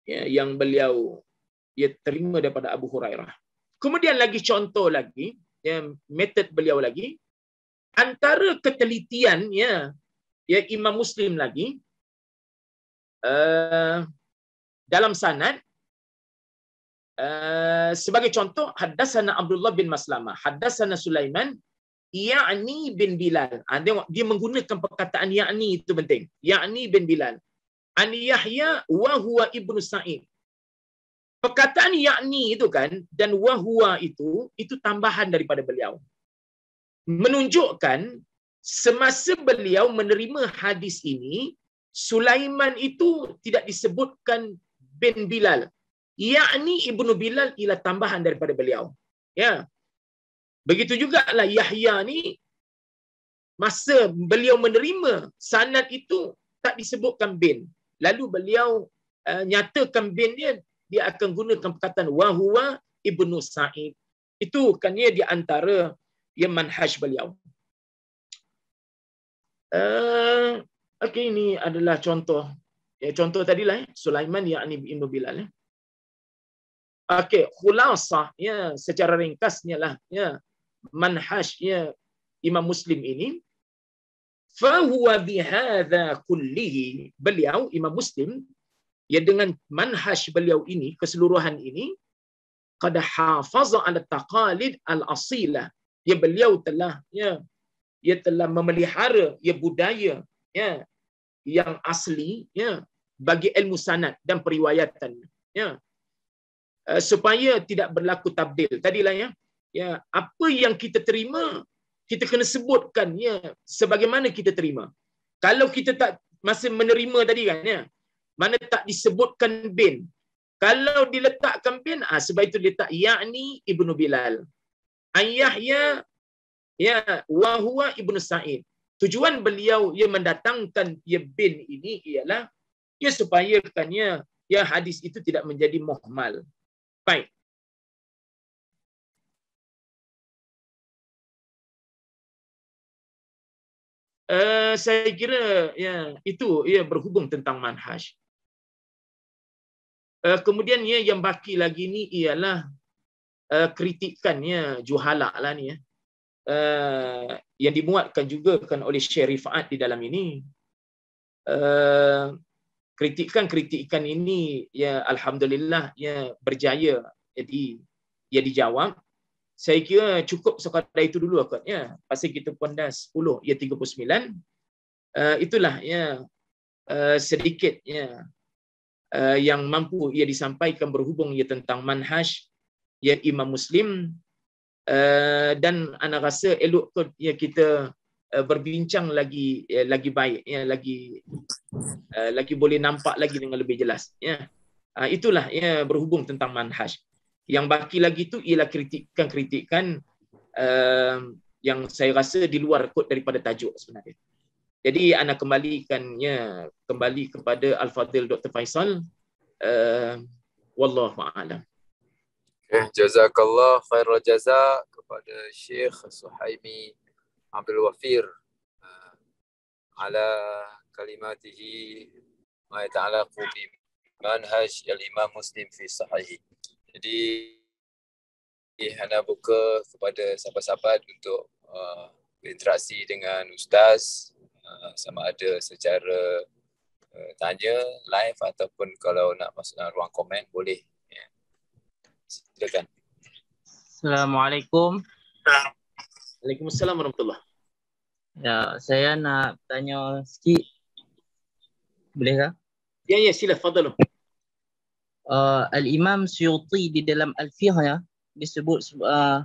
ya, yang beliau ya terima daripada Abu Hurairah. Kemudian lagi contoh lagi, ya, method beliau lagi, antara ketelitian ya, ya Imam Muslim lagi, uh, dalam sanad, uh, sebagai contoh, hadasana Abdullah bin Maslamah, hadasana Sulaiman, Ya'ni bin Bilal. Ha, tengok, dia menggunakan perkataan Ya'ni itu penting. Ya'ni bin Bilal. An Yahya wa huwa Ibn Sa'id. Perkataan Ya'ni itu kan, dan wa huwa itu, itu tambahan daripada beliau. Menunjukkan, semasa beliau menerima hadis ini, Sulaiman itu tidak disebutkan bin Bilal. Ya'ni Ibn Bilal ialah tambahan daripada beliau. Ya, Begitu jugalah Yahya ni masa beliau menerima sanad itu tak disebutkan bin. Lalu beliau uh, nyatakan bin dia dia akan gunakan perkataan wahuwa ibnu Sa'id. Itu kan dia di antara yang manhaj beliau. Uh, eh, okay, ini adalah contoh. Ya, contoh tadi lah, eh. Sulaiman yang ini Ibn Bilal. Eh. Okay, khulasah, ya, secara ringkasnya lah. Ya manhajnya Imam Muslim ini fahuwa bihadha kullihi beliau Imam Muslim ya dengan manhaj beliau ini keseluruhan ini qad hafaza ala taqalid al asila ya beliau telah ya ya telah memelihara ya budaya ya yang asli ya bagi ilmu sanad dan periwayatan ya eh, supaya tidak berlaku tabdil tadilah ya ya apa yang kita terima kita kena sebutkan ya sebagaimana kita terima kalau kita tak masih menerima tadi kan ya mana tak disebutkan bin kalau diletakkan bin ah sebab itu letak yakni ibnu bilal Ayahnya, ya ya wa huwa ibnu sa'id tujuan beliau ia mendatangkan ya bin ini ialah ya supaya
katanya ya hadis itu tidak menjadi muhmal baik Eh, saya kira ya itu ya berhubung tentang manhaj.
Uh, kemudian ya yang baki lagi ni ialah uh, kritikan ya juhala lah ni ya. Uh, yang dimuatkan juga kan oleh syarifat di dalam ini. Uh, kritikan-kritikan ini ya alhamdulillah ya berjaya jadi ya dijawab saya kira cukup sekadar itu dulu akutnya. Pasal kita pun dah 10, ya 39. Uh, eh, itulah ya uh, sedikit ya uh, yang mampu ia disampaikan berhubung ia tentang manhaj ya Imam Muslim uh, dan anak rasa elok kot ya kita uh, berbincang lagi ya, lagi baik ya lagi uh, lagi boleh nampak lagi dengan lebih jelas ya. Uh, itulah ya berhubung tentang manhaj. Yang baki lagi tu ialah kritikan-kritikan uh, ehm, yang saya rasa di luar kot daripada tajuk sebenarnya. Jadi anda kembalikannya kembali kepada Al-Fadil Dr. Faisal. Uh, Wallahu a'lam.
Eh, jazakallah khairul jaza kepada Syekh Suhaimi Abdul Wafir uh, ala kalimatihi ma yata'alaqu bi manhaj al-Imam Muslim fi sahihi. Jadi Hana buka kepada sahabat-sahabat untuk uh, berinteraksi dengan ustaz uh, sama ada secara uh, tanya live ataupun kalau nak masuk dalam ruang komen boleh. Yeah. Silakan.
Assalamualaikum. Waalaikumsalam warahmatullahi. Ya, saya nak tanya sikit. Boleh Ya, ya, sila fadhalu uh, al-Imam Suyuti di dalam Al-Fiha ya, disebut uh,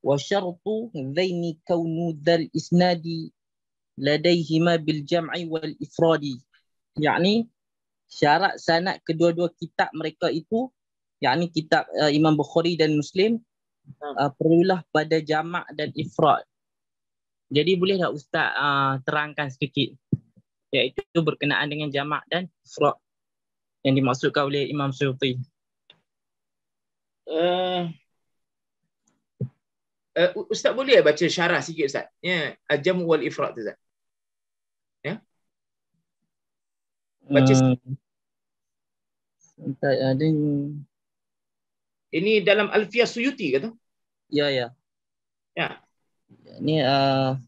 wa syartu zaini kaunu dal isnadi ladaihima bil jam'i wal ifradi yakni syarat sanad kedua-dua kitab mereka itu yakni kitab uh, Imam Bukhari dan Muslim hmm. uh, perlulah pada jamak dan ifrad jadi boleh tak ustaz uh, terangkan sedikit iaitu berkenaan dengan jamak dan ifrad yang dimaksudkan oleh Imam Suyuti?
Uh,
eh, eh, uh, Ustaz boleh baca syarah sikit Ustaz? Ya, yeah. ajam wal ifrat
Ustaz. Ya? Yeah? Baca hmm. sikit.
Uh, eh, ada ini dalam
Alfiyah Suyuti
kata? Ya, ya. Ya. Ini uh,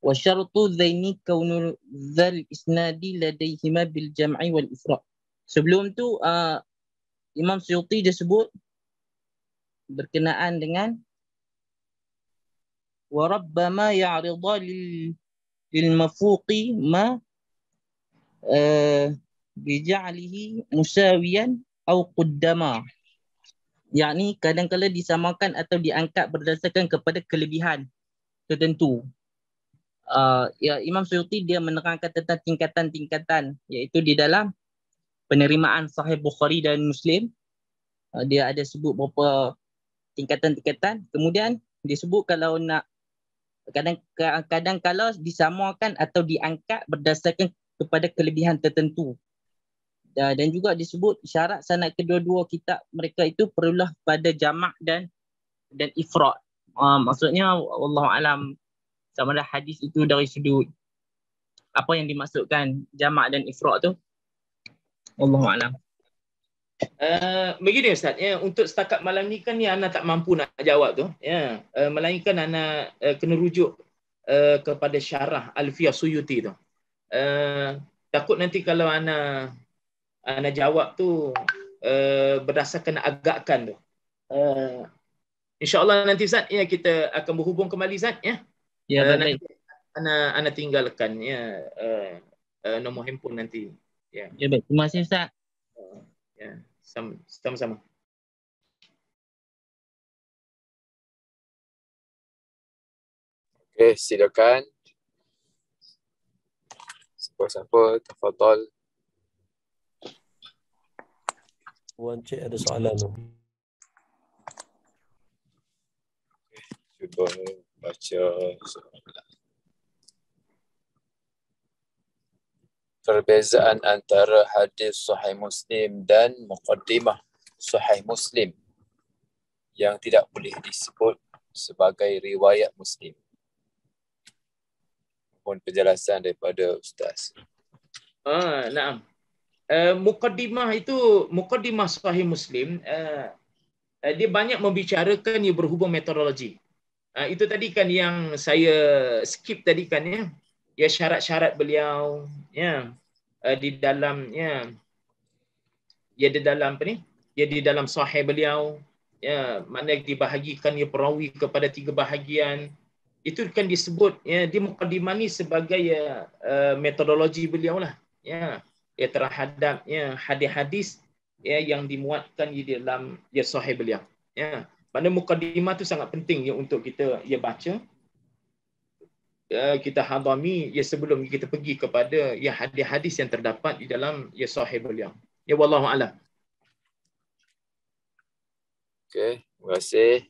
wa syartu dzaini kaunu dzal isnadi ladaihima bil jam'i wal ifrat. Sebelum tu uh, Imam Suyuti dia sebut berkenaan dengan wa rabbama ya'ridha lil mafuqi ma uh, bija'lihi musawiyan au quddama yakni kadang-kadang disamakan atau diangkat berdasarkan kepada kelebihan tertentu uh, ya Imam Suyuti dia menerangkan tentang tingkatan-tingkatan iaitu di dalam penerimaan sahih Bukhari dan Muslim. Uh, dia ada sebut beberapa tingkatan-tingkatan. Kemudian dia sebut kalau nak kadang kadang kalau disamakan atau diangkat berdasarkan kepada kelebihan tertentu. Uh, dan juga disebut syarat sanad kedua-dua kitab mereka itu perlulah pada jamak dan dan ifrat. Uh, maksudnya Allah alam sama ada hadis itu dari sudut apa yang dimaksudkan jamak dan ifrat tu Wallahu a'lam. Uh, begini Ustaz, ya, untuk setakat malam ni kan ni Ana tak
mampu nak jawab tu. Ya. Uh, melainkan Ana uh, kena rujuk uh, kepada syarah Alfiyah Suyuti tu. Uh, takut nanti kalau Ana Ana jawab tu uh, berdasarkan agakkan tu. Uh, InsyaAllah nanti Ustaz, ya, kita akan berhubung kembali Ustaz. Ya, ya uh, nanti Ana, Ana tinggalkan ya, uh, uh, nombor handphone nanti. Yeah.
Ya, baik. Terima kasih
Ustaz. Uh, ya, yeah. sama-sama. Okay, silakan. Siapa-siapa, Tafadol.
Wan Cik ada soalan.
Okay, cuba baca soalan. perbezaan antara hadis sahih Muslim dan muqaddimah sahih Muslim yang tidak boleh disebut sebagai riwayat Muslim. Mohon penjelasan daripada ustaz.
Ah, naam. Uh, muqaddimah itu muqaddimah sahih Muslim uh, dia banyak membicarakan yang berhubung metodologi. Uh, ah, itu tadi kan yang saya skip tadi kan ya ya syarat-syarat beliau ya uh, di dalam ya ya di dalam apa ni ya di dalam sahih beliau ya mana dibahagikan ya perawi kepada tiga bahagian itu kan disebut ya di mukadimah ni sebagai ya uh, metodologi beliau lah ya ya terhadap ya hadis-hadis ya yang dimuatkan di dalam ya sahih beliau ya mana mukadimah tu sangat penting ya untuk kita ya baca Eh, kita hadami ya sebelum kita pergi kepada ya hadis-hadis yang terdapat di dalam ya sahih beliau. Ya wallahu alam. Okey, terima kasih.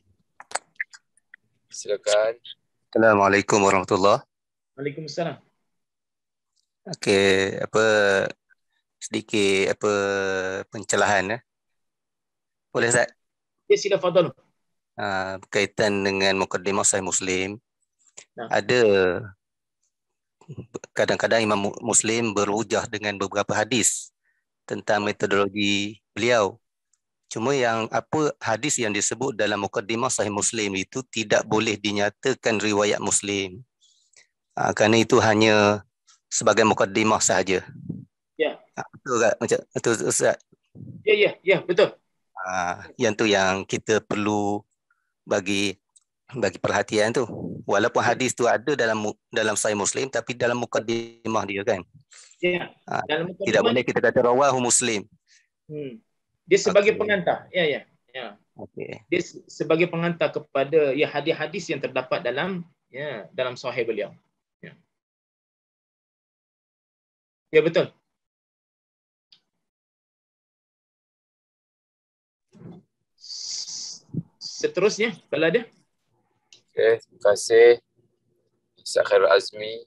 Silakan.
Assalamualaikum warahmatullahi.
Waalaikumsalam.
Okey, apa sedikit apa pencelahan ya. Eh? Boleh Ustaz? Ya sila fadal. Ah berkaitan dengan mukadimah Sahih Muslim. Nah. Ada kadang-kadang Imam Muslim berhujah dengan beberapa hadis tentang metodologi beliau. Cuma yang apa hadis yang disebut dalam mukadimah Sahih Muslim itu tidak boleh dinyatakan riwayat Muslim. Ha, kerana itu hanya sebagai mukadimah sahaja. Ya. Ha, betul tak? Macam betul Ustaz. Ya, ya, ya, betul. Ha, yang tu yang kita perlu bagi bagi perhatian tu. Walaupun ya. hadis tu ada dalam dalam Sahih Muslim tapi dalam mukadimah dia kan. Ya. Ha, dalam tidak boleh kita kata rawahu Muslim. Hmm. Dia sebagai okay. pengantar.
Ya ya. Ya.
Okey. Dia sebagai
pengantar kepada ya hadis-hadis yang terdapat dalam ya dalam Sahih beliau. Ya. Ya betul. Seterusnya, kalau ada Okay, terima kasih Syakir Azmi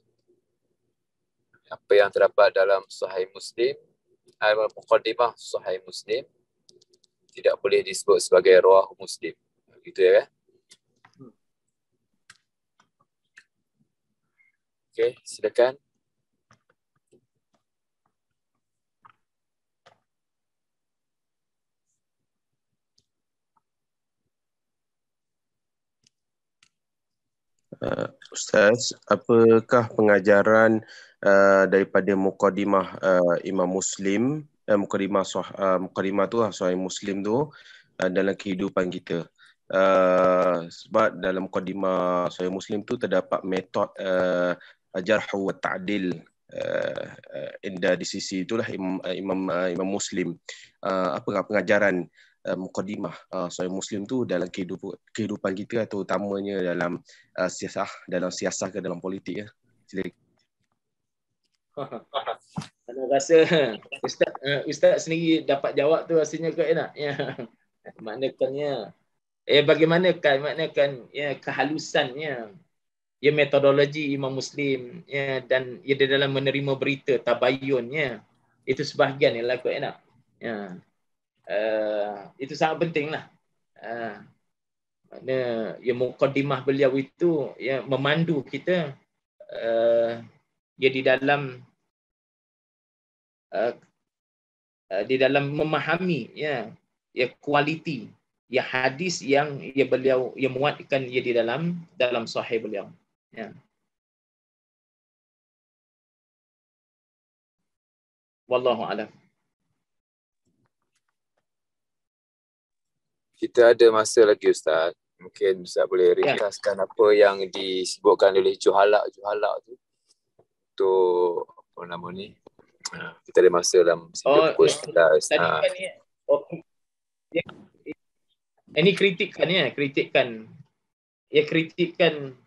apa yang terdapat dalam Sahih Muslim al Muqaddimah Sahih Muslim tidak boleh disebut sebagai Ruah Muslim gitu ya kan? Ya? Hmm. Okay,
silakan Ustaz, apakah
pengajaran uh, daripada mukadimah uh, Imam Muslim, uh, mukadimah uh, mukadimah tu lah, suai Muslim tu uh, dalam kehidupan kita? Uh, sebab dalam mukadimah suai Muslim tu terdapat metod uh, ajarhu wa ta'dil uh, uh, di sisi itulah Imam uh, Imam, uh, Imam
Muslim. Uh, apakah pengajaran uh, mukadimah uh, seorang muslim tu dalam kehidupan, kehidupan kita atau utamanya dalam uh, siasah dalam siasah ke dalam politik ya. Sila.
Ana rasa ustaz uh, ustaz
sendiri dapat jawab tu rasanya kau enak. Eh, ya. Maknanya eh bagaimanakah maknakan ya kehalusannya ya metodologi imam muslim ya dan ya dia dalam menerima berita tabayun itu sebahagian yang laku enak eh, ya Eh, itu sangat pentinglah. Uh, eh, mana ya mukadimah beliau itu ya memandu kita uh, ya dalam uh, uh, di dalam memahami ya ya kualiti ya hadis yang ya
beliau ya muatkan ya di dalam dalam sahih beliau ya wallahu alam kita ada masa lagi Ustaz.
Mungkin Ustaz boleh ya. ringkaskan ya. apa yang disebutkan oleh Juhalak Juhalak tu. Tu apa nama ni? Ha, kita ada masa dalam sebelum oh, Tadi
kan ha. ni okay. Oh, ya. Ini eh, kritikan ya, kritikan. Ya kritikan.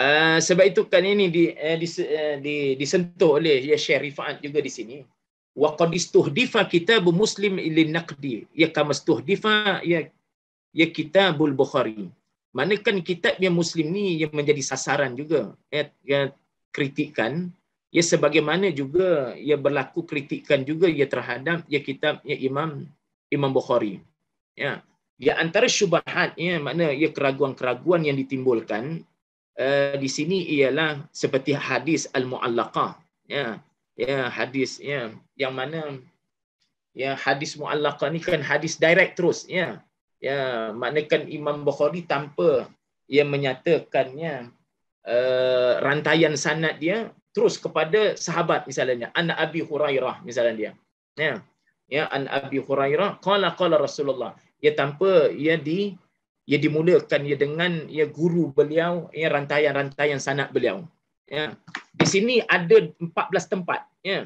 Uh, sebab itu kan ini di uh, di, uh, di, disentuh oleh ya Syarifat
juga di sini wa qad istuhdifa kitabu muslim lin naqdi ya kama istuhdifa ya ya kitabul bukhari mana kan kitab yang muslim ni yang menjadi sasaran juga eh, ya kritikan ya sebagaimana juga ya berlaku kritikan juga ya terhadap ya kitab ya imam imam bukhari ya ya antara syubhat ya makna ya keraguan-keraguan yang ditimbulkan uh, di sini ialah seperti hadis al-muallaqah ya ya hadis ya yang mana ya hadis muallaqah ni kan hadis direct terus ya ya maknakan Imam Bukhari tanpa ia menyatakannya uh, eh, rantaian sanad dia terus kepada sahabat misalnya an abi hurairah misalnya dia ya ya an abi hurairah qala qala rasulullah ya tanpa ia di ia dimulakan ia dengan ia guru beliau ia rantaian-rantaian sanad beliau ya di sini ada 14 tempat ya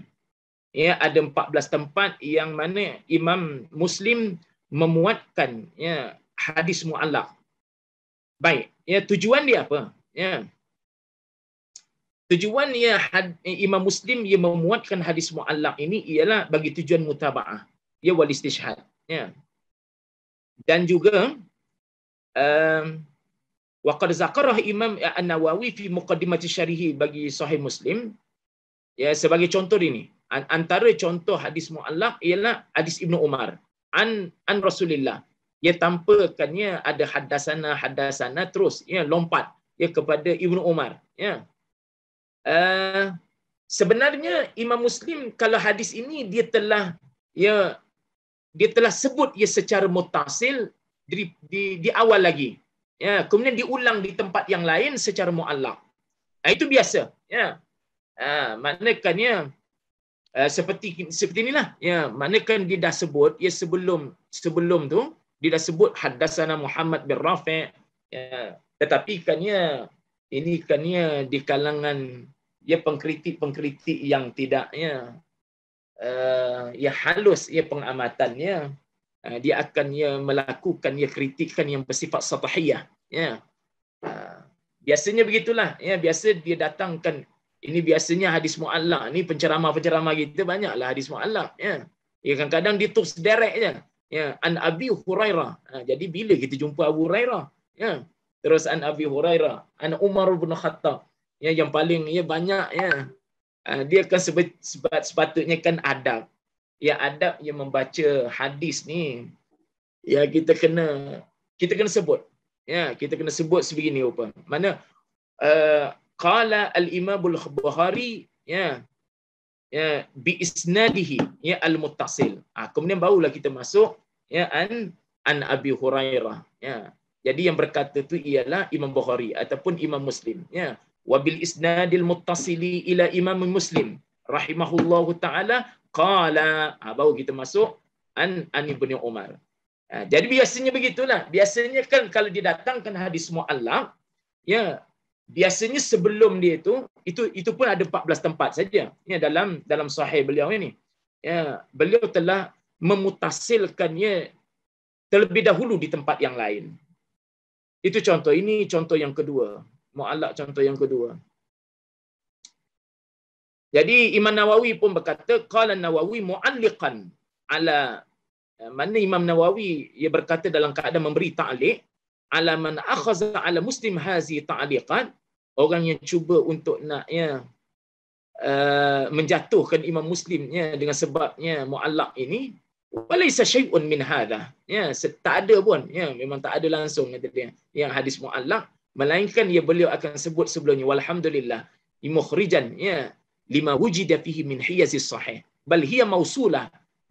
ya ada 14 tempat yang mana imam muslim memuatkan ya hadis muallaq baik ya tujuan dia apa ya tujuan ya had, imam muslim yang memuatkan hadis muallaq ini ialah bagi tujuan mutabaah ya wal istishhad ya dan juga um, wa zakarah imam an-nawawi fi muqaddimati syarihi bagi sahih muslim Ya, sebagai contoh ini, antara contoh hadis muallaf ialah hadis Ibnu Umar an an Rasulillah. Ia tampakannya ada hadasana hadasana terus ya lompat ya kepada Ibnu Umar, ya. Uh, sebenarnya Imam Muslim kalau hadis ini dia telah ya dia telah sebut ia secara mutasil di, di, di awal lagi. Ya, kemudian diulang di tempat yang lain secara muallaf Nah, itu biasa, ya. Ha, manakannya uh, ha, seperti seperti inilah ya manakan dia dah sebut ya sebelum sebelum tu dia dah sebut hadasana Muhammad bin Rafi' ya tetapi kannya ini kannya di kalangan ya pengkritik-pengkritik yang tidaknya uh, ya halus ya pengamatannya uh, dia akan ya melakukan ya kritikan yang bersifat satahiyah ya uh, biasanya begitulah ya biasa dia datangkan ini biasanya hadis mu'alla. Ini penceramah-penceramah kita banyaklah hadis mu'alla. Ya. Ya, kadang-kadang ditus direct je. Ya. An Abi Hurairah. Ha, jadi bila kita jumpa Abu Hurairah? Ya. Terus An Abi Hurairah. An Umar bin Khattab. Ya, yang paling ya, banyak. Ya. Ha, dia kan sebat, sebat, sepatutnya kan adab. Ya adab yang membaca hadis ni. Ya kita kena kita kena sebut. Ya, kita kena sebut sebegini rupa. Mana uh, Kala al imam al bukhari
ya ya
bi isnadihi ya al mutasil, ha, ah, kemudian barulah kita masuk ya an an hurairah ya jadi yang berkata tu ialah imam bukhari ataupun imam muslim ya wabil isnadil mutasili ila imam muslim rahimahullahu taala kala ha, ah, baru kita masuk an an ibn umar ha, jadi biasanya begitulah biasanya kan kalau didatangkan hadis muallaq ya biasanya sebelum dia itu itu itu pun ada 14 tempat saja ya dalam dalam sahih beliau ini ya beliau telah memutasilkannya terlebih dahulu di tempat yang lain itu contoh ini contoh yang kedua mualla contoh yang kedua jadi Imam Nawawi pun berkata qala Nawawi mu'alliqan ala mana Imam Nawawi ia berkata dalam keadaan memberi ta'liq ala man akhaza ala muslim hazi ta'liqan orang yang cuba untuk nak ya uh, menjatuhkan imam muslimnya dengan sebabnya muallaq ini walaysa syai'un min hadha ya tak ada pun ya memang tak ada langsung kata dia yang hadis muallaq melainkan ia ya, beliau akan sebut sebelumnya walhamdulillah imukhrijan ya lima wujida fihi min hiyazis sahih bal hiya mausulah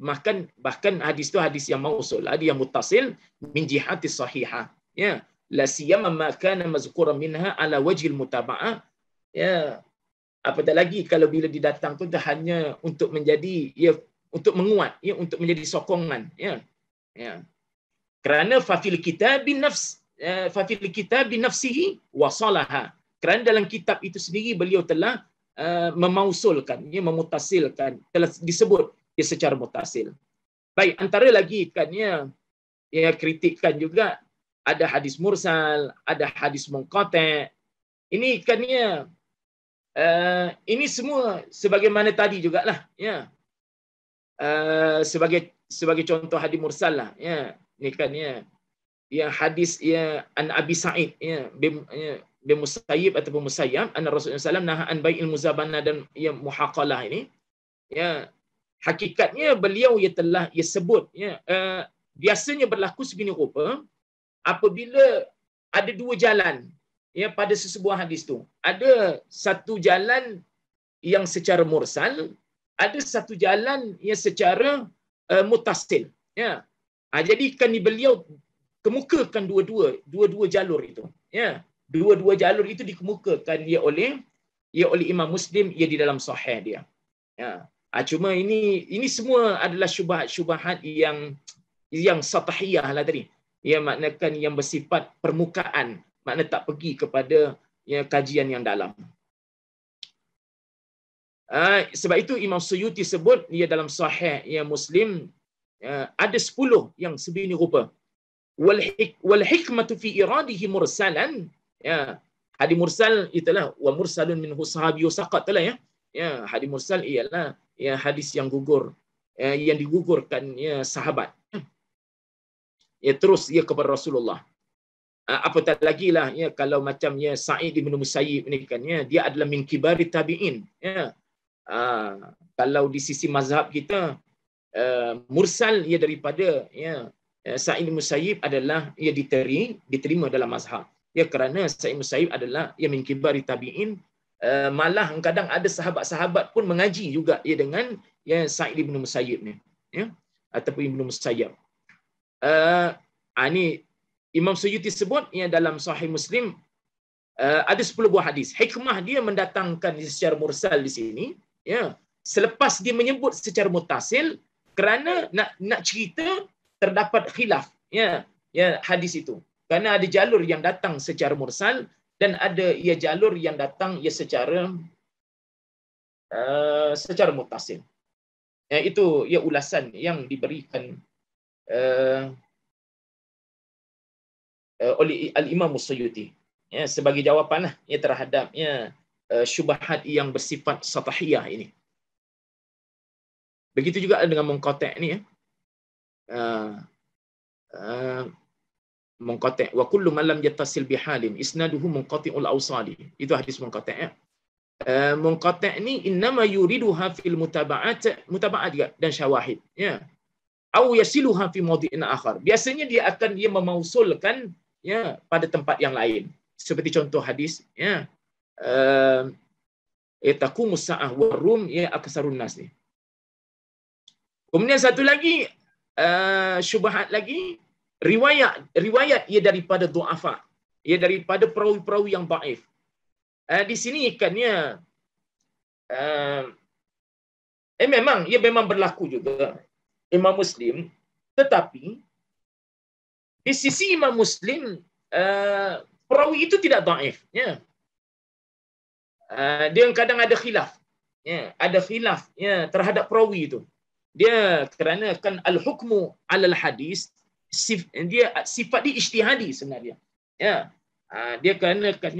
bahkan bahkan hadis tu hadis yang mausul hadis yang muttasil min jihati sahihah ya la siyamma ma kana mazkura minha ala wajhil mutaba'ah ya apatah lagi kalau bila didatang tu hanya untuk menjadi ya untuk menguat ya untuk menjadi sokongan ya ya kerana fafil kitab nafs uh, ya, fafil kitab nafsihi wasalaha kerana dalam kitab itu sendiri beliau telah uh, memausulkan ya memutasilkan telah disebut ya, secara mutasil baik antara lagi kan ya ya kritikan juga ada hadis mursal, ada hadis mengkote. Ini ikannya, uh, ini semua sebagaimana tadi juga lah. Ya. Uh, sebagai sebagai contoh hadis mursal lah. Ya. Ini kan yang hadis ya an Abi Sa'id ya bin ya, bin Musayyib ataupun Musayyab anna Rasulullah SAW nahan an bai'il muzabana dan ya muhaqalah ini. Ya hakikatnya beliau ya telah ya sebut ya uh, biasanya berlaku sebegini rupa apabila ada dua jalan ya pada sesebuah hadis tu ada satu jalan yang secara mursal ada satu jalan yang secara uh, eh, mutasil ya ha, jadi kan beliau kemukakan dua-dua dua-dua jalur itu ya dua-dua jalur itu dikemukakan ya oleh ya oleh Imam Muslim ya di dalam sahih dia ya ha, cuma ini ini semua adalah syubhat-syubhat yang yang satahiyah lah tadi ia maknakan yang bersifat permukaan makna tak pergi kepada ya, kajian yang dalam Uh, sebab itu Imam Suyuti sebut ia dalam sahih ya Muslim uh, ada sepuluh yang sebegini rupa. Wal wal hikmatu fi iradihi mursalan ya hadi mursal itulah wa mursalun min husabi saqat ya. Ya hadi mursal ialah ya hadis yang gugur ya, yang digugurkan ya sahabat ya terus ia kepada Rasulullah. Ah, apa tak lagi lah ya, kalau macamnya Sa'id bin Musayyib ni kan, ya, dia adalah min tabi'in. Ya. Ha, kalau di sisi mazhab kita, uh, mursal ia daripada ya, eh, Sa'id bin Musayyib adalah ia diterima, diterima dalam mazhab. Ya kerana Sa'id bin Musayyib adalah ia min tabi'in. Uh, malah kadang ada sahabat-sahabat pun mengaji juga ya dengan ya Sa'id bin Musayyib ni. Ya ataupun Ibnu Musayyab uh, eh, ini ah, Imam Suyuti sebut yang dalam Sahih Muslim uh, ada 10 buah hadis. Hikmah dia mendatangkan secara mursal di sini, ya. Yeah. Selepas dia menyebut secara mutasil kerana nak nak cerita terdapat khilaf, ya. Yeah. Ya, yeah, hadis itu. karena ada jalur yang datang secara mursal dan ada ia ya, jalur yang datang ia ya, secara uh, secara mutasil. Ya, itu ia ya, ulasan yang diberikan uh, oleh al-Imam Suyuti ya sebagai jawapanlah ya terhadapnya ya uh, syubhat yang bersifat satahiyah ini. Begitu juga dengan mengkotek ni ya. Uh, uh, mengkotek wa kullu man lam yattasil bihalin isnaduhu munqati'ul awsali. Itu hadis mengkotek ya. Uh, mengkotek ni innama yuriduha fil mutaba'at mutaba'at juga dan syawahid ya au yasiluha fi mawdi'in akhar biasanya dia akan dia memausulkan ya pada tempat yang lain seperti contoh hadis ya eh taqumu sa'ah warum ya aksarun nas ni kemudian satu lagi uh, syubhat lagi riwayat riwayat ia daripada duafa ia daripada perawi-perawi yang daif uh, di sini ikannya uh, eh, eh memang ia memang berlaku juga Imam Muslim tetapi di sisi Imam Muslim uh, perawi itu tidak daif ya uh, dia kadang ada khilaf ya ada khilaf ya terhadap perawi itu dia kerana kan al hukmu al hadis sif, dia sifat di ijtihadi sebenarnya ya yeah. dia kerana kan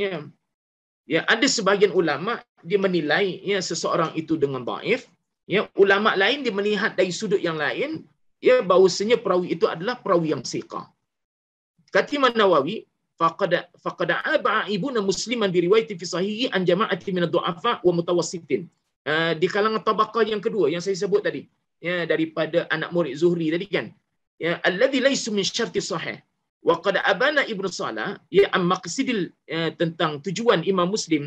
ya ada sebahagian ulama dia menilai ya seseorang itu dengan daif ya ulama lain dia melihat dari sudut yang lain ya bahawasanya perawi itu adalah perawi yang siqah kata Imam Nawawi faqad faqad aba ibuna musliman bi riwayati fi sahihi an jama'ati min ad-du'afa wa mutawassitin uh, ah, di kalangan tabaqah yang kedua yang saya sebut tadi ya daripada anak murid Zuhri tadi kan ya alladhi laysa min syarti sahih wa qad abana ibnu salah ya am maqsidil ya, tentang tujuan imam muslim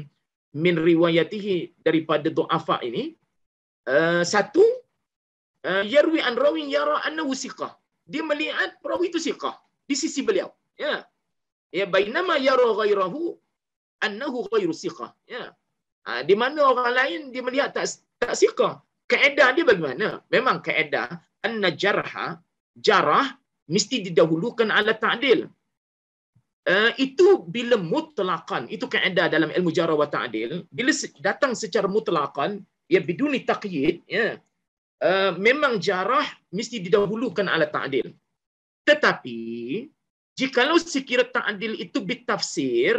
min riwayatihi daripada du'afa ini Eh, satu eh, yarwi an rawi yara annahu siqah dia melihat perawi itu siqah di sisi beliau ya ya bainama yara ghairahu annahu ghairu siqah ya ha, di mana orang lain dia melihat tak tak siqah kaedah dia bagaimana memang kaedah anna jarha jarah mesti didahulukan ala ta'dil Uh, itu bila mutlakan itu kaedah dalam ilmu jarah wa ta'dil bila datang secara mutlakan ya biduni taqyid ya uh, memang jarah mesti didahulukan ala ta'dil tetapi jika jikalau sekira ta'dil itu bitafsir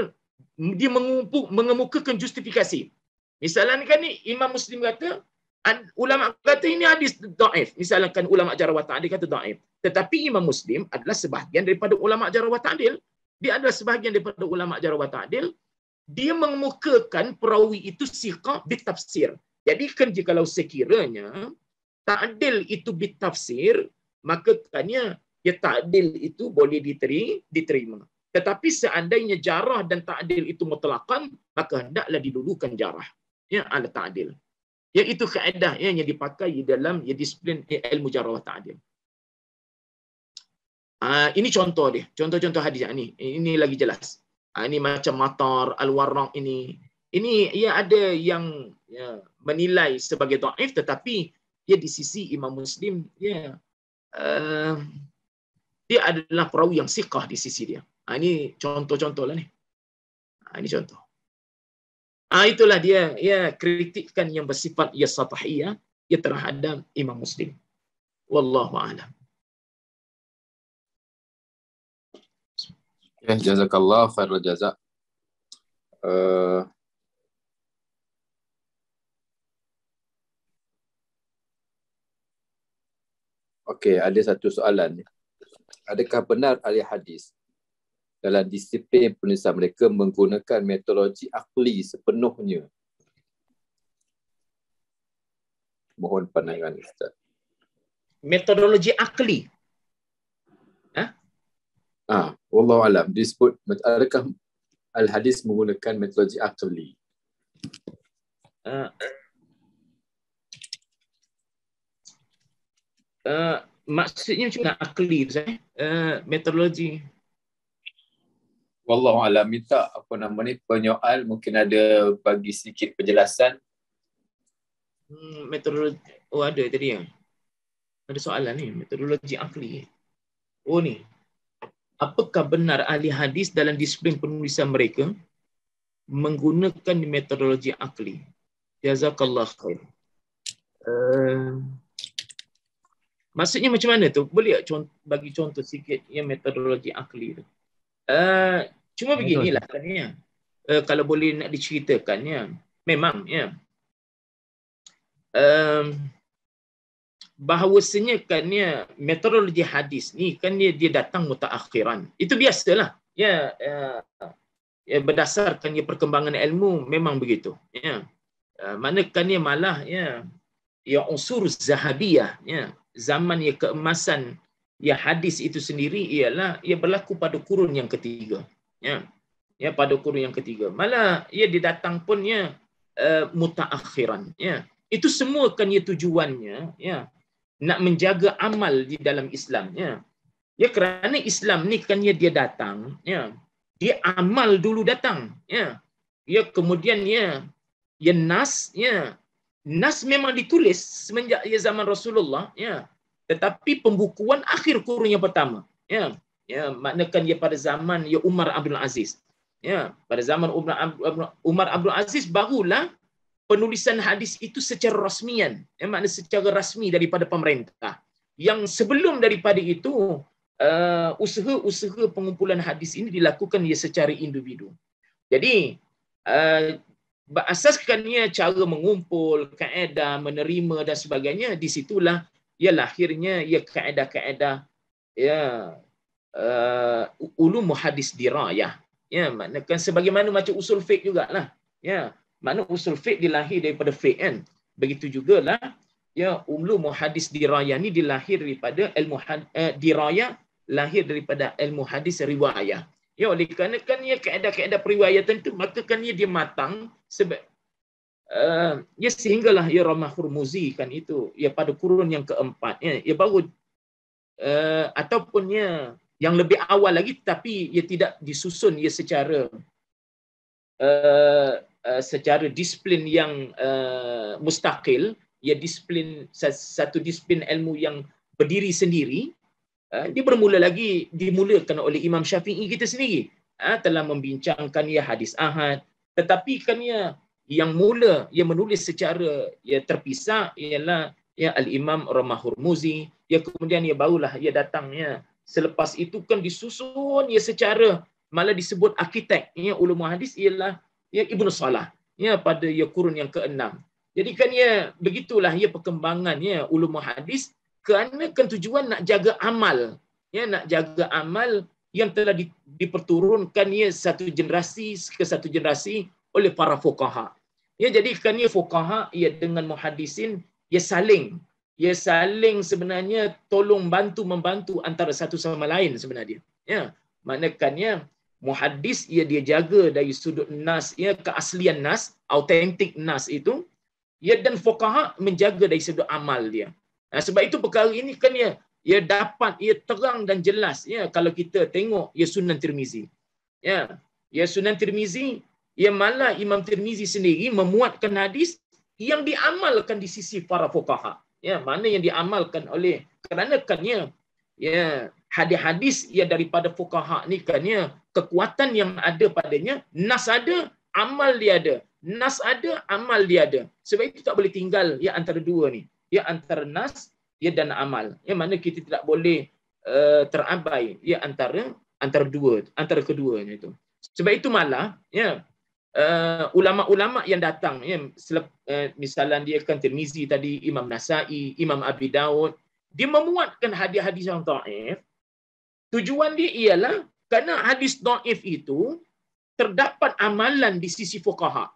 dia mengumpu, mengemukakan justifikasi misalnya kan ni imam muslim kata ulama kata ini hadis daif misalkan ulama jarawat ta'dil kata daif tetapi imam muslim adalah sebahagian daripada ulama jarawat ta'dil dia adalah sebahagian daripada ulama jarawat ta'dil dia mengemukakan perawi itu siqa bitafsir tafsir jadi kerja kalau sekiranya takdil itu bitafsir, maka katanya ya takdil itu boleh diterima. Tetapi seandainya jarah dan takdil itu mutlakan, maka hendaklah didulukan jarah. Ya, ala takdil. Ya, itu kaedah ya, yang dipakai dalam ya, disiplin ya, ilmu jarah wa takdil. Uh, ah, ini contoh dia. Contoh-contoh hadis ni. Ini lagi jelas. Uh, ini macam matar, al-warraq ini. Ini ya, ada yang ya, menilai sebagai doaif tetapi dia di sisi Imam Muslim ya uh, dia adalah perawi yang siqah di sisi dia. Ha, ini contoh-contoh lah ni. Ha, ini contoh.
Ha, itulah dia ya kritikan yang bersifat ya satahiyah ya terhadap Imam Muslim. Wallahu a'lam. Eh, jazakallah khairul jazak.
Uh, Okey, ada satu soalan ni. Adakah benar ahli hadis dalam disiplin penulisan mereka menggunakan metodologi akli sepenuhnya? Mohon pandangan Ustaz.
Metodologi akli?
Ha? Ah, Wallahu alam. Disebut, adakah al-hadis menggunakan metodologi akli?
Uh, Eh, maksudnya macam nak akli tu eh? uh, meteorologi
wallahu alam minta apa nama ni penyoal mungkin ada bagi sedikit penjelasan
hmm, meteorologi oh ada tadi ya ada soalan ni metodologi akli oh ni apakah benar ahli hadis dalam disiplin penulisan mereka menggunakan metodologi akli jazakallah khair
eh,
Maksudnya macam mana tu? Boleh tak contoh, bagi contoh sikit yang metodologi akli tu? Uh, cuma beginilah kan ya. Uh, kalau boleh nak diceritakan ya. Memang ya. Um, bahawasanya kan ya metodologi hadis ni kan dia dia datang muta akhiran. Itu biasalah. Ya, ya, ya berdasarkan ya perkembangan ilmu memang begitu. Ya. Uh, mana kan ya malah ya ya unsur zahabiyah ya zaman yang keemasan ya hadis itu sendiri ialah ia berlaku pada kurun yang ketiga ya ya pada kurun yang ketiga malah ia didatang pun ya uh, mutaakhiran ya itu semua kan ia tujuannya ya nak menjaga amal di dalam Islam ya ya kerana Islam ni kan ia dia datang ya dia amal dulu datang ya ya kemudian ya ya nas ya Nas memang ditulis semenjak zaman Rasulullah ya tetapi pembukuan akhir kurun yang pertama ya ya maknakan dia pada zaman ya Umar Abdul Aziz ya pada zaman Umar Abdul, Umar Abdul Aziz barulah penulisan hadis itu secara rasmian ya makna secara rasmi daripada pemerintah yang sebelum daripada itu uh, usaha-usaha pengumpulan hadis ini dilakukan ya secara individu jadi eh, berasaskannya cara mengumpul, kaedah, menerima dan sebagainya, di situlah ia lahirnya ia kaedah-kaedah ya uh, ulum hadis dirayah. Ya, maknakan sebagaimana macam usul fiqh jugalah. Ya, mana usul fiqh dilahir daripada fiqh kan. Begitu jugalah ya ulum hadis dirayah ni dilahir daripada ilmu hadis uh, eh, dirayah lahir daripada ilmu hadis riwayah. Ya, oleh kerana kan ia kaedah-kaedah periwayatan itu, maka kan ia dia matang sebab uh, eh, ya sehinggalah ya Ramah Hurmuzi kan itu ya pada kurun yang keempat ya, ya baru uh, ataupun ya yang lebih awal lagi tapi ia ya tidak disusun ia ya secara uh, secara disiplin yang uh, mustakil ia ya, disiplin satu disiplin ilmu yang berdiri sendiri Ah, dia bermula lagi dimulakan oleh Imam Syafi'i kita sendiri ah, telah membincangkan ia hadis ahad tetapi kan ia yang mula ia menulis secara ia terpisah ialah ya Al Imam Ramah Hurmuzi Ia kemudian ia barulah ia datangnya selepas itu kan disusun ia secara malah disebut arkitek ya ulama hadis ialah ya Ibnu Salah Ia pada ya kurun yang keenam jadi kan ia begitulah ya perkembangannya ulama hadis kerana ketujuan nak jaga amal ya nak jaga amal yang telah di, diperturunkan ya satu generasi ke satu generasi oleh para fuqaha ya jadi kan kerana fuqaha ya dengan muhaddisin ya saling ya saling sebenarnya tolong bantu membantu antara satu sama lain sebenarnya ya maknanya muhaddis ya dia jaga dari sudut nas ya keaslian nas autentik nas itu ya dan fuqaha menjaga dari sudut amal dia Nah, eh, sebab itu perkara ini kan ya, ia ya dapat ia ya terang dan jelas ya kalau kita tengok ya Sunan Tirmizi. Ya, ya Sunan Tirmizi ia malah Imam Tirmizi sendiri memuatkan hadis yang diamalkan di sisi para fuqaha. Ya, mana yang diamalkan oleh kerana kan ya, ya hadis-hadis ya daripada fuqaha ni kan ya kekuatan yang ada padanya nas ada amal dia ada nas ada amal dia ada sebab itu tak boleh tinggal ya antara dua ni Ya antara nas ia dan amal yang mana kita tidak boleh uh, terabai ia antara antara dua antara keduanya itu sebab itu malah ya uh, ulama-ulama yang datang ya selep, uh, eh, misalnya dia kan Tirmizi tadi Imam Nasa'i Imam Abi Daud dia memuatkan hadis-hadis yang dhaif tujuan dia ialah kerana hadis dhaif itu terdapat amalan di sisi fuqaha.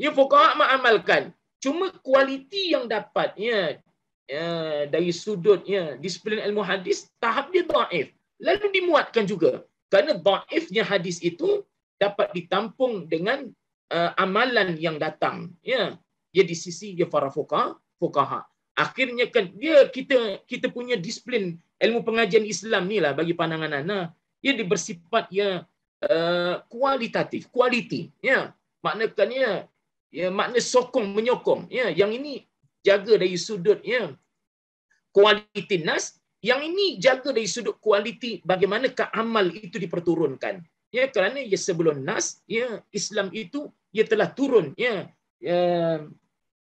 Ya fuqaha mengamalkan cuma kualiti yang dapat ya, ya dari sudut ya, disiplin ilmu hadis tahap dia daif lalu dimuatkan juga kerana daifnya hadis itu dapat ditampung dengan uh, amalan yang datang ya dia di sisi dia para fuqaha fuqaha akhirnya kan dia kita kita punya disiplin ilmu pengajian Islam ni lah bagi pandangan ana dia bersifat ya uh, kualitatif kualiti ya maknanya ya makna sokong menyokong ya yang ini jaga dari sudut ya kualiti nas yang ini jaga dari sudut kualiti bagaimana ke amal itu diperturunkan ya kerana ya sebelum nas ya Islam itu ia ya, telah turun ya, ya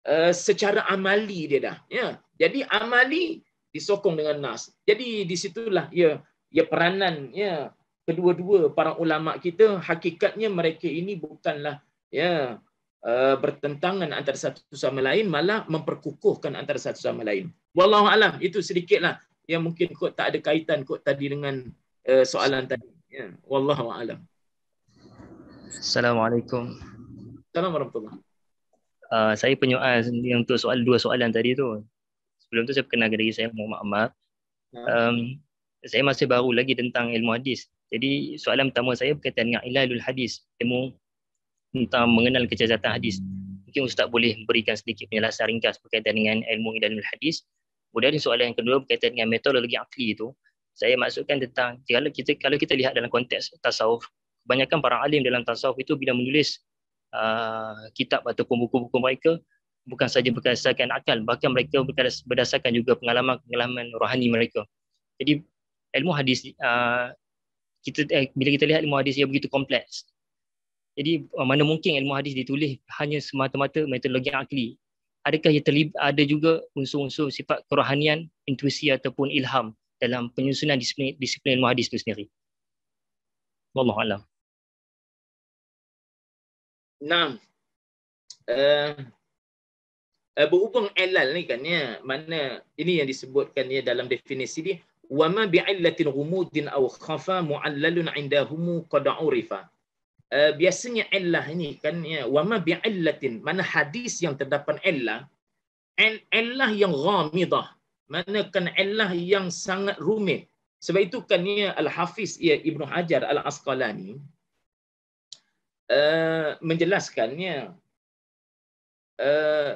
uh, secara amali dia dah ya jadi amali disokong dengan nas jadi di situlah ya ya peranan ya kedua-dua para ulama kita hakikatnya mereka ini bukanlah ya Eh, bertentangan antara satu sama lain malah memperkukuhkan antara satu sama lain. Wallahu alam itu sedikitlah yang mungkin kot tak ada kaitan kot tadi dengan uh, soalan tadi. Ya. Wallahu alam.
Assalamualaikum.
Assalamualaikum warahmatullahi.
Uh, saya penyoal untuk soal dua soalan tadi tu. Sebelum tu saya perkenalkan diri saya Muhammad Ammar. Um, saya masih baru lagi tentang ilmu hadis. Jadi soalan pertama saya berkaitan dengan ilalul hadis. Ilmu tentang mengenal kecacatan hadis. Mungkin Ustaz boleh berikan sedikit penjelasan ringkas berkaitan dengan ilmu dan ilmu hadis. Kemudian soalan yang kedua berkaitan dengan metodologi akli itu. Saya maksudkan tentang kalau kita kalau kita lihat dalam konteks tasawuf, kebanyakan para alim dalam tasawuf itu bila menulis uh, kitab ataupun buku-buku mereka bukan saja berdasarkan akal, bahkan mereka berdasarkan juga pengalaman-pengalaman rohani mereka. Jadi ilmu hadis uh, kita eh, bila kita lihat ilmu hadis ia begitu kompleks jadi uh, mana mungkin ilmu hadis ditulis hanya semata-mata metodologi akli? Adakah ia terlibat ada juga unsur-unsur sifat kerohanian, intuisi ataupun ilham dalam penyusunan disiplin, disiplin ilmu hadis itu sendiri? Wallahu a'lam.
Naam. Uh, uh, berhubung elal ni kan ya, mana
ini yang disebutkan ya dalam definisi dia, wama bi'illatin rumudin aw khafa mu'allalun 'indahum qad 'urifa. Eh, biasanya illah ini kan ya wama bi illatin mana hadis yang terdapat illah al illah yang ghamidah mana kan illah yang sangat rumit sebab itu kan ya al hafiz ya ibnu hajar al asqalani uh, eh, menjelaskannya uh, eh,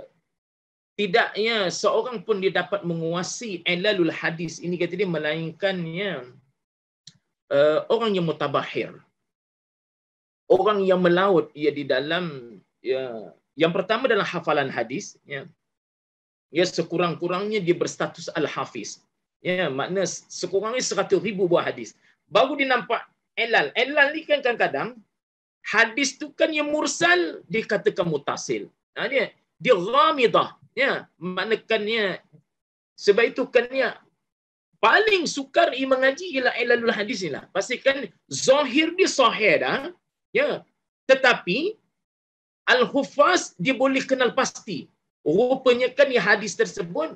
tidaknya seorang pun dia dapat menguasai ilalul hadis ini kata dia melainkannya uh, orang yang mutabahir orang yang melaut ia di dalam ya yang pertama dalam hafalan hadis ya ya sekurang-kurangnya dia berstatus al-hafiz ya makna sekurang-kurangnya 100 ribu buah hadis baru dia nampak elal elal ni kan kadang-kadang hadis tu kan yang mursal dikatakan mutasil ha, dia dia ghamidah ya maknanya sebab itu kan ya paling sukar imam mengaji ialah ilalul hadis ni lah. Pastikan zahir dia sahih dah. Ya. Tetapi Al-Hufaz dia boleh kenal pasti. Rupanya kan ya hadis tersebut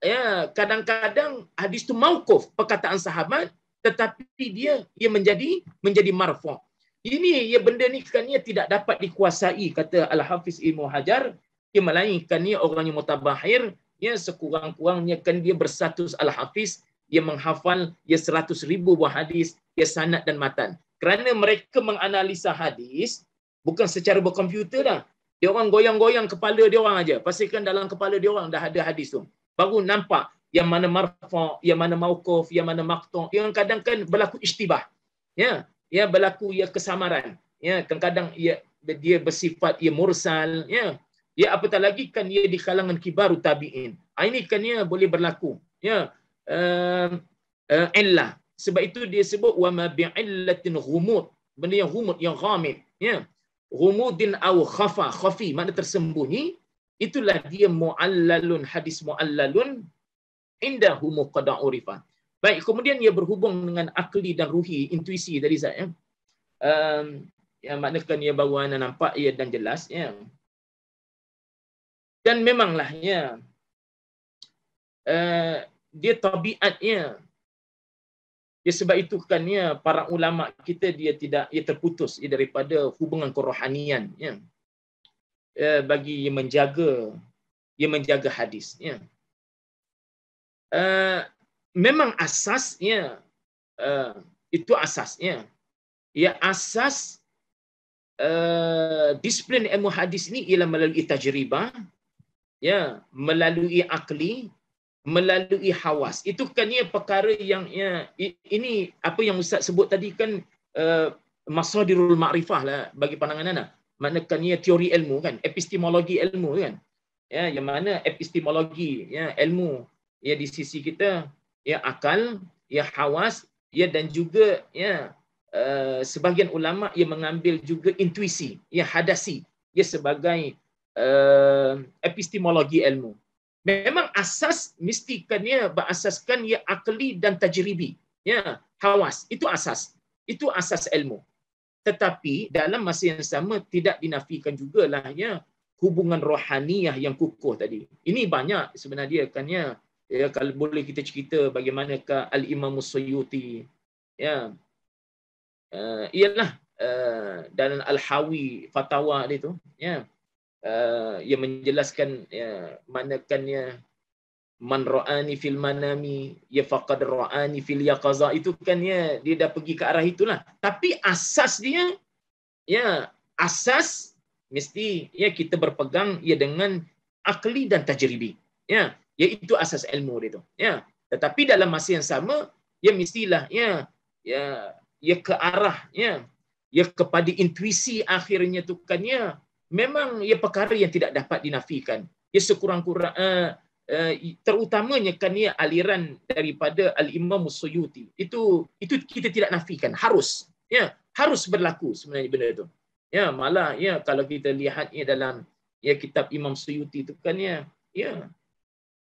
ya kadang-kadang hadis tu mauquf perkataan sahabat tetapi dia ia menjadi menjadi marfu. Ini ya benda ni kan ya tidak dapat dikuasai kata Al-Hafiz Ibnu Hajar ia melainkan ni orang yang mutabahir ya sekurang-kurangnya kan dia bersatus Al-Hafiz dia menghafal ya 100,000 buah hadis ya sanad dan matan. Kerana mereka menganalisa hadis bukan secara berkomputer dah. Dia orang goyang-goyang kepala dia orang aja. Pastikan dalam kepala dia orang dah ada hadis tu. Baru nampak yang mana marfa, yang mana mauquf, yang mana maqtu'. Yang kadang kan berlaku istibah, Ya, ya berlaku ya kesamaran. Ya, kadang-kadang ya dia bersifat ia ya mursal, ya. Ya apatah lagi kan dia di kalangan kibar tabi'in. Ah, ini kan ia boleh berlaku, ya. Uh, eh, uh eh, illah, sebab itu dia sebut wa ma bi'illatin ghumud benda yang ghumud yang ghamid ya ghumudin aw khafa khafi makna tersembunyi itulah dia muallalun hadis muallalun indahu muqaddarifa baik kemudian ia berhubung dengan akli dan ruhi intuisi dari saya um, ehm, yang maknakan ia baru anda nampak ia dan jelas
ya dan memanglah ya uh, dia tabiatnya Ya sebab itu kan ya,
para ulama kita dia tidak ia terputus ya, daripada hubungan kerohanian ya. ya bagi ia menjaga ia menjaga hadis ya. Uh, memang asasnya uh, eh, itu asasnya ya asas uh, disiplin ilmu hadis ni ialah melalui tajriba ya melalui akli melalui hawas. Itu kan ia perkara yang ya, ini apa yang Ustaz sebut tadi kan uh, masadirul ma'rifah lah bagi pandangan anda. ia teori ilmu kan, epistemologi ilmu kan. Ya, yang mana epistemologi ya, ilmu ya di sisi kita ya akal, ya hawas, ya dan juga ya uh, sebahagian ulama yang mengambil juga intuisi, ya hadasi, ya sebagai uh, epistemologi ilmu memang asas mistikannya berasaskan ia akli dan tajribi ya hawas itu asas itu asas ilmu tetapi dalam masa yang sama tidak dinafikan juga lah ya hubungan rohaniah yang kukuh tadi ini banyak sebenarnya kan ya ya kalau boleh kita cerita bagaimanakah al imam suyuti ya uh, ialah uh, dan al hawi fatwa dia tu ya yeah uh, yang menjelaskan ya, manakannya man ra'ani fil manami ya faqad ra'ani fil yaqaza itu kan ya dia dah pergi ke arah itulah tapi asas dia ya asas mesti ya kita berpegang ya dengan akli dan tajribi ya iaitu asas ilmu dia tu ya tetapi dalam masa yang sama ya mestilah ya ya ya ke arah ya ya kepada intuisi akhirnya tu kan ya memang ia perkara yang tidak dapat dinafikan. Ia sekurang-kurang uh, uh, terutamanya kan ia aliran daripada al-Imam Musyuti. Itu itu kita tidak nafikan, harus. Ya, harus berlaku sebenarnya benda itu. Ya, malah ya kalau kita lihatnya dalam ya kitab Imam Suyuti itu kan ya. Ya.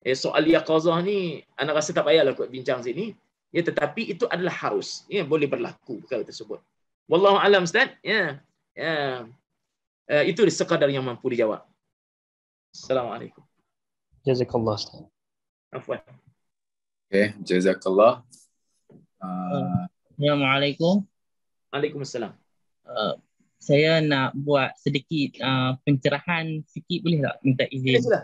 Ya soal yaqazah ni anda rasa tak payahlah kut bincang sini. Ya tetapi itu adalah harus. Ya boleh berlaku perkara tersebut. Wallahu alam ustaz. Ya. Ya. Eh, itu sekadar yang mampu dijawab. Assalamualaikum.
Jazakallah.
Afwan.
Okay, jazakallah.
Uh... Assalamualaikum. Waalaikumsalam. Uh, saya nak buat sedikit uh, pencerahan sikit boleh tak minta izin? Eh, boleh,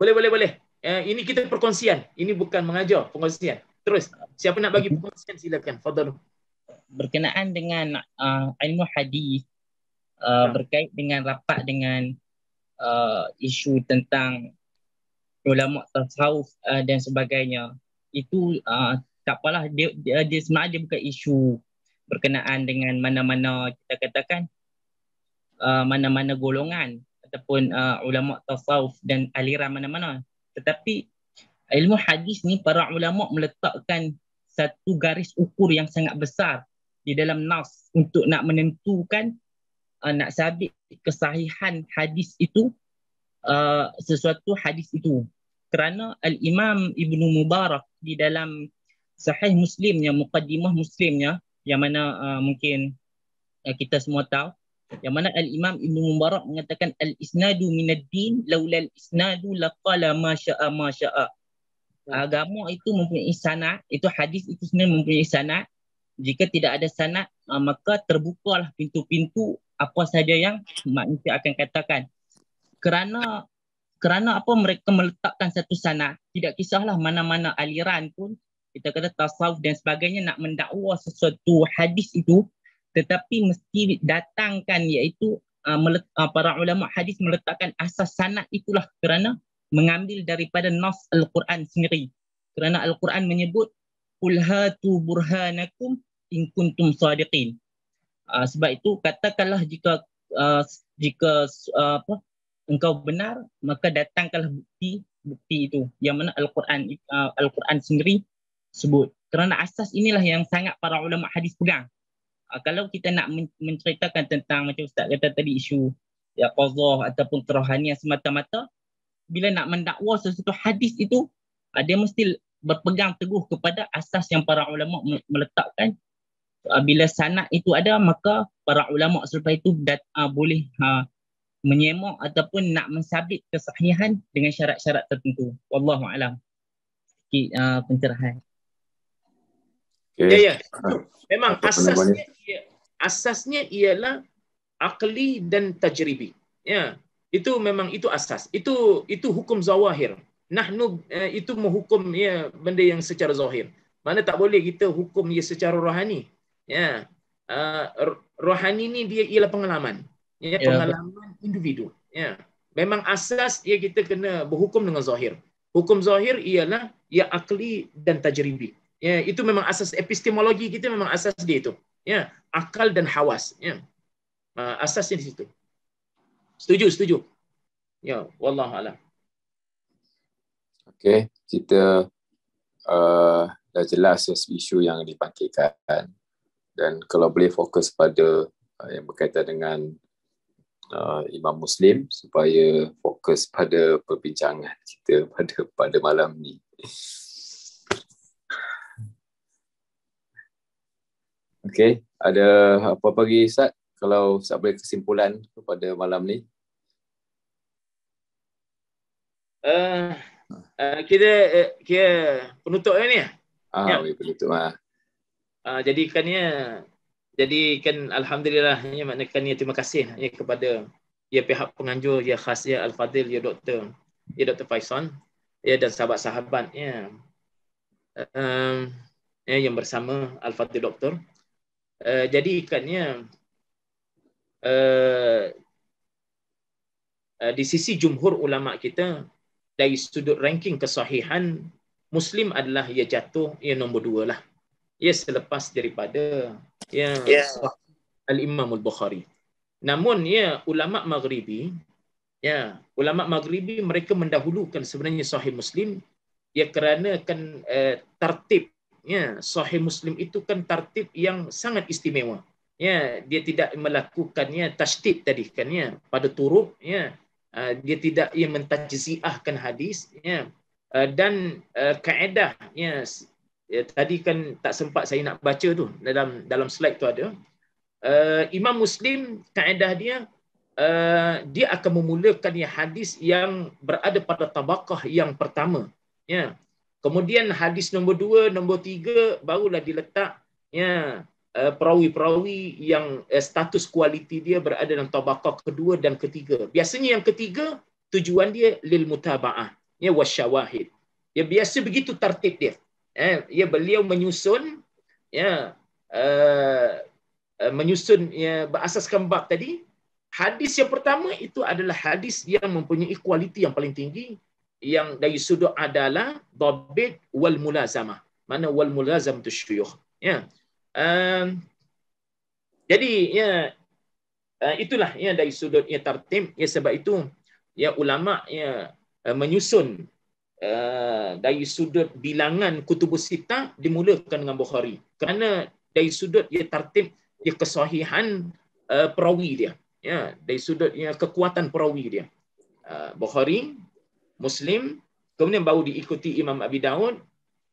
boleh, boleh. boleh. Uh, ini kita perkongsian.
Ini bukan mengajar, perkongsian. Terus, siapa nak bagi perkongsian silakan. Fadhal.
Berkenaan dengan uh, ilmu hadis Uh, ya. berkait dengan rapat dengan uh, isu tentang ulama tasawuf uh, dan sebagainya itu uh, tak apalah dia, dia, dia sebenarnya dia bukan isu berkenaan dengan mana-mana kita katakan uh, mana-mana golongan ataupun uh, ulama tasawuf dan aliran mana-mana tetapi ilmu hadis ni para ulama meletakkan satu garis ukur yang sangat besar di dalam nas untuk nak menentukan uh, nak sabit kesahihan hadis itu uh, sesuatu hadis itu kerana al-Imam Ibnu Mubarak di dalam sahih muslimnya muqaddimah muslimnya yang mana uh, mungkin uh, kita semua tahu yang mana al-Imam Ibnu Mubarak mengatakan al-isnadu min ad-din laula al-isnadu laqala ma syaa ma syaa hmm. agama itu mempunyai sanad itu hadis itu sendiri mempunyai sanad jika tidak ada sanad uh, maka terbukalah pintu-pintu apa saja yang manusia akan katakan. Kerana kerana apa mereka meletakkan satu sana, tidak kisahlah mana-mana aliran pun, kita kata tasawuf dan sebagainya nak mendakwa sesuatu hadis itu, tetapi mesti datangkan iaitu uh, para ulama hadis meletakkan asas sanat itulah kerana mengambil daripada nas Al-Quran sendiri. Kerana Al-Quran menyebut, Qul burhanakum in kuntum sadiqin. Uh, sebab itu katakanlah jika uh, jika uh, apa engkau benar maka datangkanlah bukti bukti itu yang mana al-Quran uh, al-Quran sendiri sebut. Kerana asas inilah yang sangat para ulama hadis pegang. Uh, kalau kita nak men- menceritakan tentang macam ustaz kata tadi isu ya qadha ataupun kerohanian semata-mata bila nak mendakwa sesuatu hadis itu uh, dia mesti berpegang teguh kepada asas yang para ulama meletakkan uh, bila sanad itu ada maka para ulama selepas itu dat, uh, boleh uh, ah, menyemak ataupun nak mensabit kesahihan dengan syarat-syarat tertentu. Wallahu alam. Sikit uh, pencerahan. Okay. Ya ya. Memang Apa asasnya
ia,
asasnya ialah akli dan tajribi. Ya. Itu memang itu asas. Itu itu hukum zawahir. Nahnu uh, itu menghukum ya benda yang secara zahir. Mana tak boleh kita hukum ia secara rohani ya uh, eh, rohani ini dia ialah pengalaman ya yeah. pengalaman individu ya memang asas ya kita kena berhukum dengan zahir hukum zahir ialah ya akli dan tajribi ya itu memang asas epistemologi kita memang asas dia itu ya akal dan hawas ya uh, asasnya di situ setuju setuju ya wallahu alam
Okay, kita uh, dah jelas isu yang dibangkitkan dan kalau boleh fokus pada uh, yang berkaitan dengan uh, Imam Muslim supaya fokus pada perbincangan kita pada pada malam ni. Okay. ada apa pagi Ustaz? Kalau Ustaz boleh kesimpulan kepada malam ni.
Uh, eh, uh, eh, kita uh, eh, kira penutup ni. Ya?
Ah, ya. penutup ah.
Ah, jadikannya jadikan alhamdulillah ya maknanya terima kasih ya kepada ya pihak penganjur ya khas ya al fadil ya doktor ya doktor faison ya dan sahabat-sahabat ya um, ya yang bersama al fadil doktor uh, jadikannya uh, uh, di sisi jumhur ulama kita dari sudut ranking kesahihan Muslim adalah ia jatuh ia nombor dua lah ia selepas daripada ya yeah. al-Imam al-Bukhari. Namun ya ulama Maghribi ya ulama Maghribi mereka mendahulukan sebenarnya Sahih Muslim ya kerana kan eh, tertib ya Sahih Muslim itu kan tertib yang sangat istimewa. Ya dia tidak melakukannya tajtib tadi kan ya pada turuk ya eh, dia tidak ia mentajziahkan hadis ya eh, dan uh, kaedah ya ya, tadi kan tak sempat saya nak baca tu dalam dalam slide tu ada uh, Imam Muslim kaedah dia uh, dia akan memulakan yang hadis yang berada pada tabaqah yang pertama ya kemudian hadis nombor dua nombor tiga barulah diletak ya uh, perawi-perawi yang uh, status kualiti dia berada dalam tabaqah kedua dan ketiga biasanya yang ketiga tujuan dia lil mutabaah ya wasyawahid ya biasa begitu tertib dia eh ya beliau menyusun ya uh, menyusun ya berasaskan bab tadi hadis yang pertama itu adalah hadis yang mempunyai kualiti yang paling tinggi yang dari sudut adalah dhabit wal mulazamah mana wal mulazam tu syuyukh ya uh, jadi ya uh, itulah ya dari sudut ya tertib ya sebab itu ya ulama ya uh, menyusun Eh, dari sudut bilangan kutubus sita dimulakan dengan Bukhari kerana dari sudut ia tertib ia kesahihan uh, perawi dia ya dari sudut ia kekuatan perawi dia uh, Bukhari Muslim kemudian baru diikuti Imam Abi Daud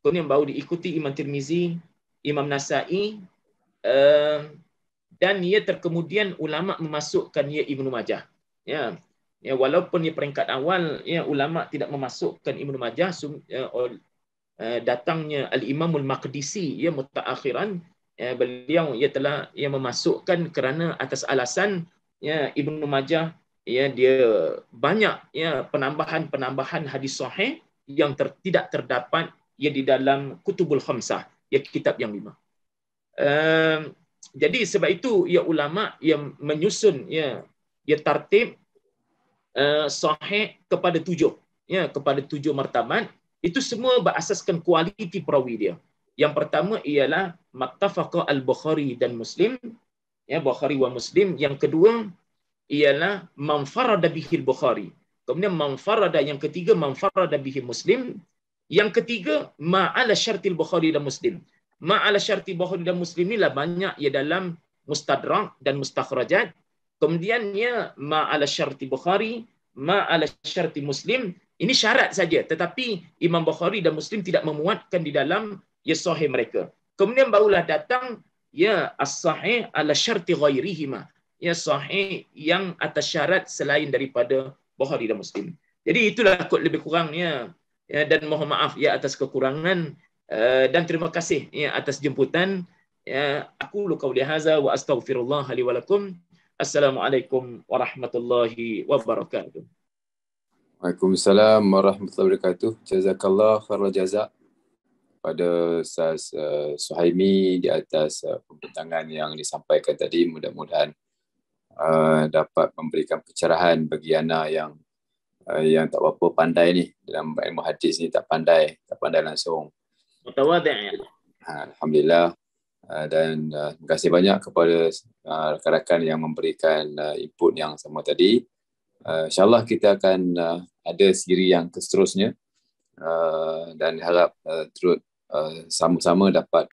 kemudian baru diikuti Imam Tirmizi Imam Nasa'i uh, dan ia terkemudian ulama memasukkan ia Ibnu Majah ya ya walaupun di peringkat awal ya ulama tidak memasukkan Ibnu Majah sum, ya, ol, ya, datangnya al-Imamul Maqdisi ya mutaakhiran ya, beliau ia ya, telah ia ya, memasukkan kerana atas alasan ya Ibnu Majah ya dia banyak ya penambahan-penambahan hadis sahih yang ter, tidak terdapat ya di dalam kutubul khamsah ya kitab yang lima. Um, jadi sebab itu ya ulama yang menyusun ya ya tartib Eh, sahih kepada tujuh ya kepada tujuh martabat itu semua berasaskan kualiti perawi dia yang pertama ialah mattafaqa al-bukhari dan muslim ya bukhari wa muslim yang kedua ialah manfarada bihi bukhari kemudian manfarada yang ketiga manfarada bihi muslim yang ketiga ma'ala syarti al-bukhari dan muslim ma'ala syarti bukhari dan muslim inilah banyak ia dalam mustadrak dan mustakhrajat Kemudiannya ma ala syarti Bukhari, ma ala syarti Muslim, ini syarat saja tetapi Imam Bukhari dan Muslim tidak memuatkan di dalam ya sahih mereka. Kemudian barulah datang ya as-sahih ala syarti ghairihi ma. Ya sahih yang atas syarat selain daripada Bukhari dan Muslim. Jadi itulah kod lebih kurangnya ya dan mohon maaf ya atas kekurangan uh, dan terima kasih ya atas jemputan ya aku lu qauli wa astaghfirullah li wa Assalamualaikum warahmatullahi wabarakatuh.
Waalaikumsalam warahmatullahi wabarakatuh. Jazakallah khairul jazak pada Ustaz uh, Suhaimi di atas eh, pembentangan yang disampaikan tadi. Mudah-mudahan eh, dapat memberikan pencerahan bagi anak yang yang tak apa pandai ni dalam ilmu hadis ni tak pandai, tak pandai langsung.
Mutawadhi'.
Ha, Alhamdulillah. Ah, dan uh, terima kasih banyak kepada uh, rakan-rakan yang memberikan uh, input yang sama tadi. Uh, InsyaAllah kita akan uh, ada siri yang seterusnya uh, dan harap uh, terus uh, sama-sama dapat